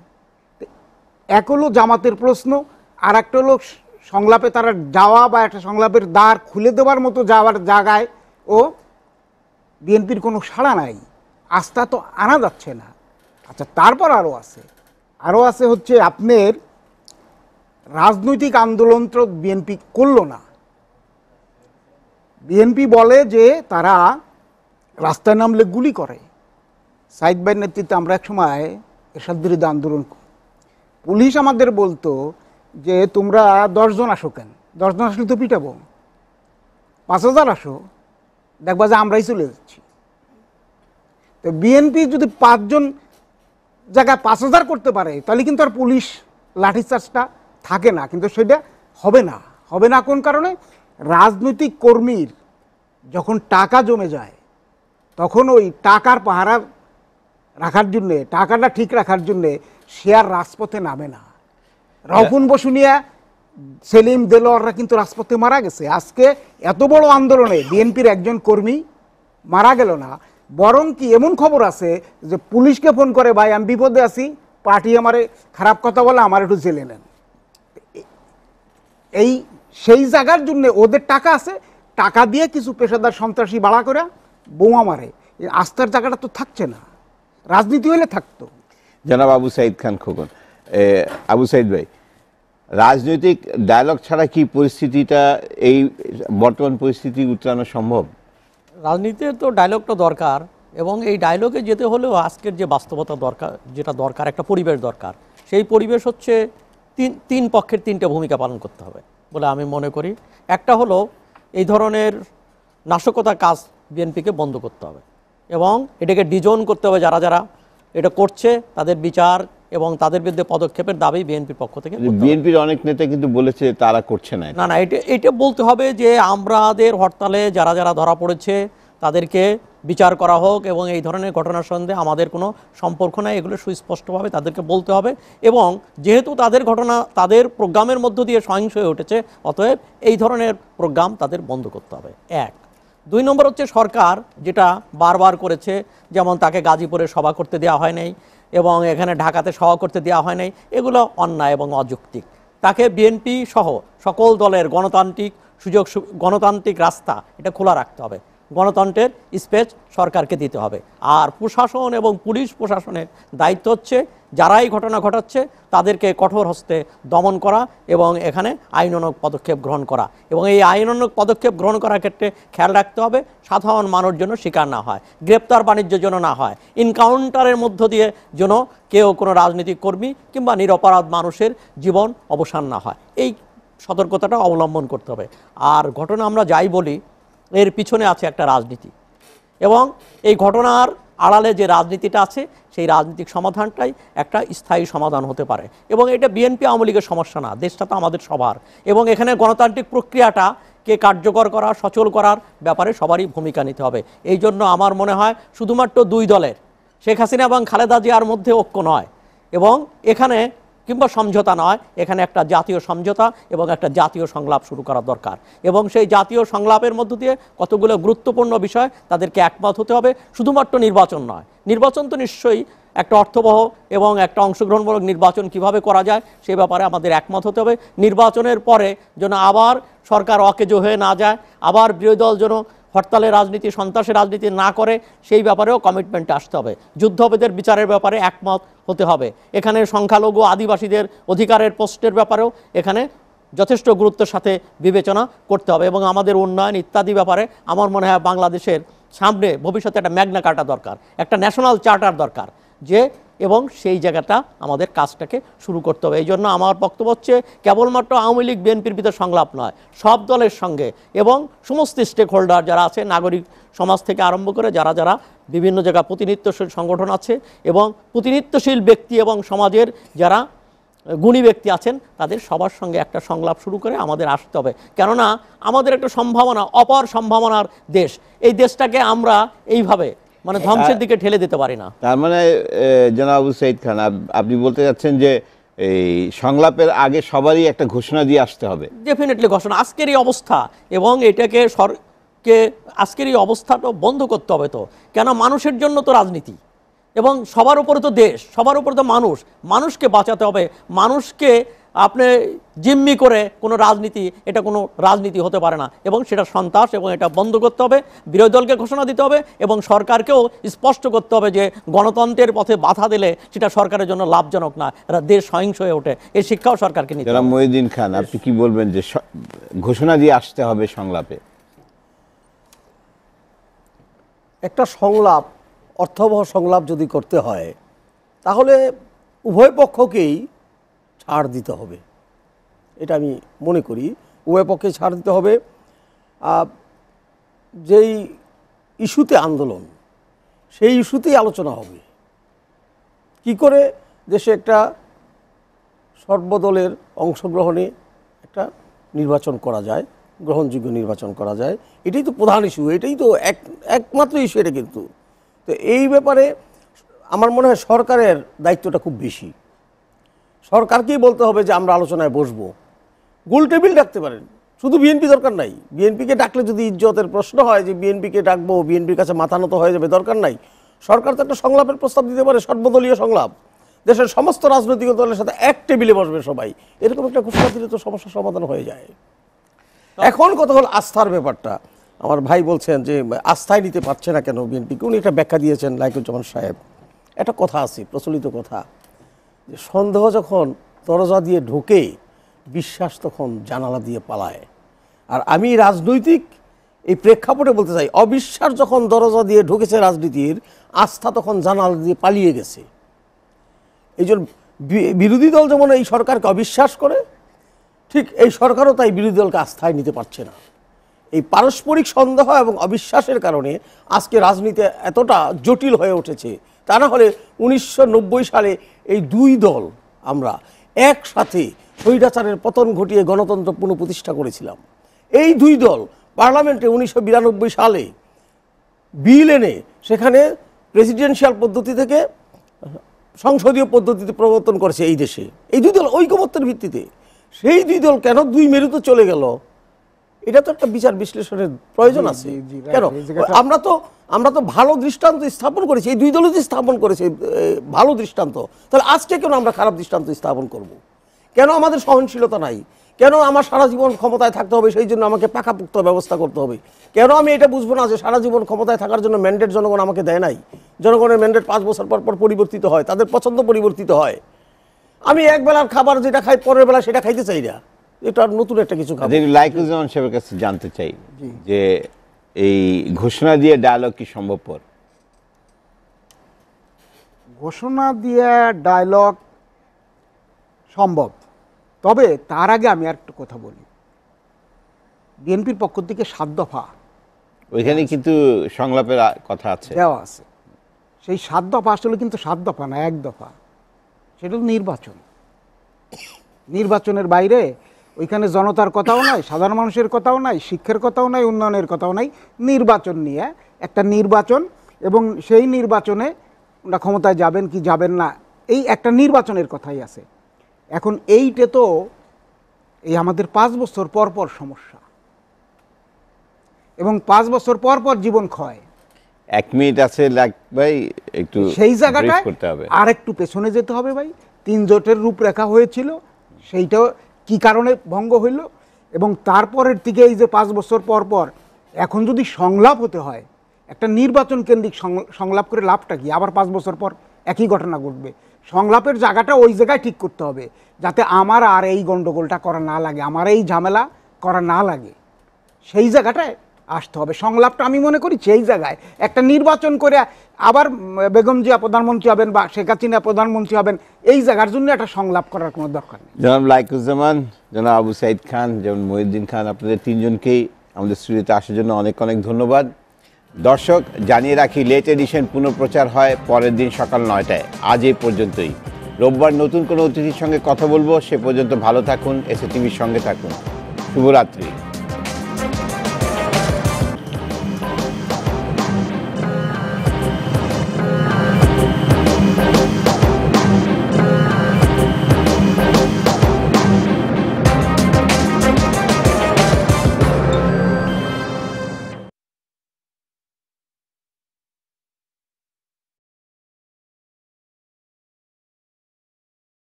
এক হলো জামাতের প্রশ্ন আর একটা হলো সংলাপে তারা যাওয়া বা একটা সংলাপের দ্বার খুলে দেওয়ার মতো যাওয়ার জায়গায় ও বিএনপির কোনো সাড়া নাই আস্থা তো আনা যাচ্ছে না আচ্ছা তারপর আরও আছে আরও আছে হচ্ছে আপনার রাজনৈতিক আন্দোলন তো বিএনপি করল না বিএনপি বলে যে তারা রাস্তায় নামলে গুলি করে সাইদ ভাইয়ের নেতৃত্বে আমরা এক সময় এরশাদ বিরুদ্ধে আন্দোলন পুলিশ আমাদের বলতো যে তোমরা দশজন আসো কেন দশজন আসলে তো পিটাবো পাঁচ হাজার আসো দেখবা যে আমরাই চলে যাচ্ছি তো বিএনপি যদি পাঁচজন জায়গায় পাঁচ হাজার করতে পারে তাহলে কিন্তু আর পুলিশ লাঠিচার্জটা থাকে না কিন্তু সেটা হবে না হবে না কোন কারণে রাজনৈতিক কর্মীর যখন টাকা জমে যায় তখন ওই টাকার পাহারা রাখার জন্যে টাকাটা ঠিক রাখার জন্যে সে আর রাজপথে নামে না রহন বসুনিয়া সেলিম দেলোয়াররা কিন্তু রাজপথে মারা গেছে আজকে এত বড় আন্দোলনে বিএনপির একজন কর্মী মারা গেল না বরং কি এমন খবর আছে যে পুলিশকে ফোন করে ভাই আমি বিপদে আছি পার্টি আমারে খারাপ কথা বলে আমার একটু জেলে নেন এই সেই জায়গার জন্য ওদের টাকা আছে টাকা দিয়ে কিছু পেশাদার সন্ত্রাসী বাড়া করে বোমা মারে আস্থার জায়গাটা তো থাকছে না রাজনীতি হলে থাকতো জনাব আবু সাইদ খান খোকন আবু সাইদ ভাই রাজনৈতিক ডায়ালগ ছাড়া কি পরিস্থিতিটা এই বর্তমান পরিস্থিতি উত্তরানো সম্ভব রাজনীতিতে তো ডায়লগটা দরকার এবং এই ডায়লগে যেতে হলেও আজকের যে বাস্তবতা দরকার যেটা দরকার একটা পরিবেশ দরকার সেই পরিবেশ হচ্ছে তিন তিন পক্ষের তিনটা ভূমিকা পালন করতে হবে বলে আমি মনে করি একটা হলো এই ধরনের নাশকতা কাজ বিএনপিকে বন্ধ করতে হবে এবং এটাকে ডিজন করতে হবে যারা যারা এটা করছে তাদের বিচার এবং তাদের বিরুদ্ধে পদক্ষেপের দাবি বিএনপির পক্ষ থেকে বিএনপির অনেক নেতা কিন্তু বলেছে তারা করছে না না না এটা এটা বলতে হবে যে আমরাদের হরতালে যারা যারা ধরা পড়েছে তাদেরকে বিচার করা হোক এবং এই ধরনের ঘটনার সঙ্গে আমাদের কোনো সম্পর্ক নাই এগুলো সুস্পষ্টভাবে তাদেরকে বলতে হবে এবং যেহেতু তাদের ঘটনা তাদের প্রোগ্রামের মধ্য দিয়ে সহিংস হয়ে উঠেছে অতএব এই ধরনের প্রোগ্রাম তাদের বন্ধ করতে হবে এক দুই নম্বর হচ্ছে সরকার যেটা বারবার করেছে যেমন তাকে গাজীপুরে সভা করতে দেওয়া হয় নাই এবং এখানে ঢাকাতে সহ করতে দেওয়া হয় নাই এগুলো অন্যায় এবং অযৌক্তিক তাকে বিএনপি সহ সকল দলের গণতান্ত্রিক সুযোগ গণতান্ত্রিক রাস্তা এটা খোলা রাখতে হবে গণতন্ত্রের স্পেচ সরকারকে দিতে হবে আর প্রশাসন এবং পুলিশ প্রশাসনের দায়িত্ব হচ্ছে যারাই ঘটনা ঘটাচ্ছে তাদেরকে কঠোর হস্তে দমন করা এবং এখানে আইনানক পদক্ষেপ গ্রহণ করা এবং এই আইনানক পদক্ষেপ গ্রহণ করার ক্ষেত্রে খেয়াল রাখতে হবে সাধারণ মানুষ যেন শিকার না হয় গ্রেপ্তার বাণিজ্য যেন না হয় ইনকাউন্টারের মধ্য দিয়ে যেন কেউ কোনো রাজনৈতিক কর্মী কিংবা নিরপরাধ মানুষের জীবন অবসান না হয় এই সতর্কতাটা অবলম্বন করতে হবে আর ঘটনা আমরা যাই বলি এর পিছনে আছে একটা রাজনীতি এবং এই ঘটনার আড়ালে যে রাজনীতিটা আছে সেই রাজনৈতিক সমাধানটাই একটা স্থায়ী সমাধান হতে পারে এবং এটা বিএনপি আওয়ামী লীগের সমস্যা না দেশটা তো আমাদের সবার এবং এখানে গণতান্ত্রিক প্রক্রিয়াটা কে কার্যকর করা সচল করার ব্যাপারে সবারই ভূমিকা নিতে হবে এই জন্য আমার মনে হয় শুধুমাত্র দুই দলের শেখ হাসিনা এবং খালেদা জিয়ার মধ্যে ঐক্য নয় এবং এখানে কিংবা সমঝোতা নয় এখানে একটা জাতীয় সমঝোতা এবং একটা জাতীয় সংলাপ শুরু করা দরকার এবং সেই জাতীয় সংলাপের মধ্য দিয়ে কতগুলো গুরুত্বপূর্ণ বিষয় তাদেরকে একমত হতে হবে শুধুমাত্র নির্বাচন নয় নির্বাচন তো নিশ্চয়ই একটা অর্থবহ এবং একটা অংশগ্রহণমূলক নির্বাচন কিভাবে করা যায় সে ব্যাপারে আমাদের একমত হতে হবে নির্বাচনের পরে যেন আবার সরকার অকেজো হয়ে না যায় আবার বিরোধী দল যেন হরতালের রাজনীতি সন্ত্রাসের রাজনীতি না করে সেই ব্যাপারেও কমিটমেন্টে আসতে হবে যুদ্ধপেদের বিচারের ব্যাপারে একমত হতে হবে এখানে সংখ্যালঘু আদিবাসীদের অধিকারের পোস্টের ব্যাপারেও এখানে যথেষ্ট গুরুত্বের সাথে বিবেচনা করতে হবে এবং আমাদের উন্নয়ন ইত্যাদি ব্যাপারে আমার মনে হয় বাংলাদেশের সামনে ভবিষ্যতে একটা ম্যাগনা কাটা দরকার একটা ন্যাশনাল চার্টার দরকার যে এবং সেই জায়গাটা আমাদের কাজটাকে শুরু করতে হবে এই জন্য আমার বক্তব্য হচ্ছে কেবলমাত্র আওয়ামী লীগ বিএনপির ভিতরে সংলাপ নয় সব দলের সঙ্গে এবং সমস্ত স্টেক হোল্ডার যারা আছে নাগরিক সমাজ থেকে আরম্ভ করে যারা যারা বিভিন্ন জায়গায় প্রতিনিধিত্বশীল সংগঠন আছে এবং প্রতিনিধিত্বশীল ব্যক্তি এবং সমাজের যারা গুণী ব্যক্তি আছেন তাদের সবার সঙ্গে একটা সংলাপ শুরু করে আমাদের আসতে হবে কেননা আমাদের একটা সম্ভাবনা অপর সম্ভাবনার দেশ এই দেশটাকে আমরা এইভাবে মানে ধ্বংসের দিকে ঠেলে দিতে পারি না তার মানে জনাব সঈদ খান আপনি বলতে চাচ্ছেন যে এই সংলাপের আগে সবারই একটা ঘোষণা দিয়ে আসতে হবে ডেফিনেটলি ঘোষণা আজকের এই অবস্থা এবং এটাকে সরকে আজকের এই অবস্থাটা বন্ধ করতে হবে তো কেন মানুষের জন্য তো রাজনীতি এবং সবার উপরে তো দেশ সবার উপরে তো মানুষ মানুষকে বাঁচাতে হবে মানুষকে আপনি জিম্মি করে কোনো রাজনীতি এটা কোনো রাজনীতি হতে পারে না এবং সেটা সন্ত্রাস এবং এটা বন্ধ করতে হবে বিরোধী দলকে ঘোষণা দিতে হবে এবং সরকারকেও স্পষ্ট করতে হবে যে গণতন্ত্রের পথে বাধা দিলে সেটা সরকারের জন্য লাভজনক না এরা দেশ সহিংস হয়ে ওঠে এই শিক্ষাও সরকারকে নিতে হবে মহিউদ্দিন খান আপনি কি বলবেন যে ঘোষণা দিয়ে আসতে হবে সংলাপে একটা সংলাপ অর্থবহ সংলাপ যদি করতে হয় তাহলে উভয় পক্ষকেই ছাড় দিতে হবে এটা আমি মনে করি উভয় পক্ষে ছাড় দিতে হবে যেই ইস্যুতে আন্দোলন সেই ইস্যুতেই আলোচনা হবে কি করে দেশে একটা সর্বদলের অংশগ্রহণে একটা নির্বাচন করা যায় গ্রহণযোগ্য নির্বাচন করা যায় এটাই তো প্রধান ইস্যু এটাই তো এক একমাত্র ইস্যু এটা কিন্তু তো এই ব্যাপারে আমার মনে হয় সরকারের দায়িত্বটা খুব বেশি সরকারকেই বলতে হবে যে আমরা আলোচনায় বসবো গোল টেবিল ডাকতে পারেন শুধু বিএনপি দরকার নাই বিএনপিকে ডাকলে যদি ইজ্জতের প্রশ্ন হয় যে বিএনপিকে ডাকবো বিএনপির কাছে মাথা নত হয়ে যাবে দরকার নাই সরকার তো একটা সংলাপের প্রস্তাব দিতে পারে সর্বদলীয় সংলাপ দেশের সমস্ত রাজনৈতিক দলের সাথে এক টেবিলে বসবে সবাই এরকম একটা ঘোষণা দিলে তো সমস্যার সমাধান হয়ে যায় এখন কথা হল আস্থার ব্যাপারটা আমার ভাই বলছেন যে আস্থায় নিতে পারছে না কেন বিএনপিকে উনি একটা ব্যাখ্যা দিয়েছেন লাইকুজ্জামান সাহেব একটা কথা আছে প্রচলিত কথা যে সন্দেহ যখন দরজা দিয়ে ঢোকে বিশ্বাস তখন জানালা দিয়ে পালায় আর আমি রাজনৈতিক এই প্রেক্ষাপটে বলতে চাই অবিশ্বাস যখন দরজা দিয়ে ঢুকেছে রাজনীতির আস্থা তখন জানালা দিয়ে পালিয়ে গেছে এই বিরোধী দল যেমন এই সরকারকে অবিশ্বাস করে ঠিক এই সরকারও তাই বিরোধী দলকে আস্থায় নিতে পারছে না এই পারস্পরিক সন্দেহ এবং অবিশ্বাসের কারণে আজকে রাজনীতি এতটা জটিল হয়ে উঠেছে তা না হলে উনিশশো সালে এই দুই দল আমরা একসাথে স্বৈরাচারের পতন ঘটিয়ে গণতন্ত্র পুনঃপ্রতিষ্ঠা করেছিলাম এই দুই দল পার্লামেন্টে উনিশশো সালে বিল এনে সেখানে প্রেসিডেন্সিয়াল পদ্ধতি থেকে সংসদীয় পদ্ধতিতে প্রবর্তন করেছে এই দেশে এই দুই দল ঐক্যমত্যের ভিত্তিতে সেই দুই দল কেন দুই মেরুতে চলে গেল এটা তো একটা বিচার বিশ্লেষণের প্রয়োজন আছে কেন আমরা তো আমরা তো ভালো দৃষ্টান্ত স্থাপন করেছি এই দুই দলই স্থাপন করেছে ভালো দৃষ্টান্ত তাহলে আজকে কেন আমরা খারাপ দৃষ্টান্ত স্থাপন করব। কেন আমাদের সহনশীলতা নাই কেন আমার সারা জীবন ক্ষমতায় থাকতে হবে সেই জন্য আমাকে পাকাপুক্ত ব্যবস্থা করতে হবে কেন আমি এটা বুঝবো না যে সারা জীবন ক্ষমতায় থাকার জন্য ম্যান্ডেট জনগণ আমাকে দেয় নাই জনগণের ম্যান্ডেট পাঁচ বছর পর পর পরিবর্তিত হয় তাদের পছন্দ পরিবর্তিত হয় আমি এক বেলার খাবার যেটা খাই পরের বেলা সেটা খাইতে চাই না এটা নতুন একটা কিছু খাবার আচ্ছা, জানতে চাই যে এই ঘোষণা দিয়ে ডায়ালগ কি সম্ভবপর ঘোষণা দিয়ে ডায়লগ সম্ভব তবে তার আগে আমি একটা কথা বলি বিএনপির পক্ষ থেকে সাত দফা ওইখানে কিন্তু সংলাপের কথা আছে দেওয়া আছে সেই সাত দফা আসলে কিন্তু সাত দফা না এক দফা সেটা নির্বাচন নির্বাচনের বাইরে ওইখানে জনতার কথাও নাই সাধারণ মানুষের কথাও নাই শিক্ষার কথাও নাই উন্নয়নের কথাও নাই নির্বাচন নিয়ে একটা নির্বাচন এবং সেই নির্বাচনে ওরা ক্ষমতায় যাবেন কি যাবেন না এই একটা নির্বাচনের কথাই আছে এখন এইটা তো এই আমাদের পাঁচ বছর পর পর সমস্যা এবং পাঁচ বছর পর পর জীবন ক্ষয় এক মিনিট আছে ভাই একটু সেই জায়গাটা আর একটু পেছনে যেতে হবে ভাই তিন জোটের রূপরেখা হয়েছিল সেইটাও কি কারণে ভঙ্গ হইল এবং তারপরের দিকে এই যে পাঁচ বছর পর পর এখন যদি সংলাপ হতে হয় একটা নির্বাচন কেন্দ্রিক সংলাপ করে লাভটা কি আবার পাঁচ বছর পর একই ঘটনা ঘটবে সংলাপের জায়গাটা ওই জায়গায় ঠিক করতে হবে যাতে আমার আর এই গণ্ডগোলটা করা না লাগে আমার এই ঝামেলা করা না লাগে সেই জায়গাটায় আসতে হবে সংলাপটা আমি মনে করি সেই জায়গায় একটা নির্বাচন করে আবার বেগম জিয়া প্রধানমন্ত্রী হবেন বা শেখ হাসিনা প্রধানমন্ত্রী হবেন এই জায়গার জন্য একটা সংলাপ করার কোনো দরকার নেই যেমন লাইকুজ্জামান যেন আবু সাইদ খান যেমন মহিউদ্দিন খান আপনাদের তিনজনকেই আমাদের স্টুডিওতে আসার জন্য অনেক অনেক ধন্যবাদ দর্শক জানিয়ে রাখি লেট এডিশন পুনঃপ্রচার হয় পরের দিন সকাল নয়টায় আজ এই পর্যন্তই রোববার নতুন কোনো অতিথির সঙ্গে কথা বলবো সে পর্যন্ত ভালো থাকুন এসে টিভির সঙ্গে থাকুন শুভরাত্রি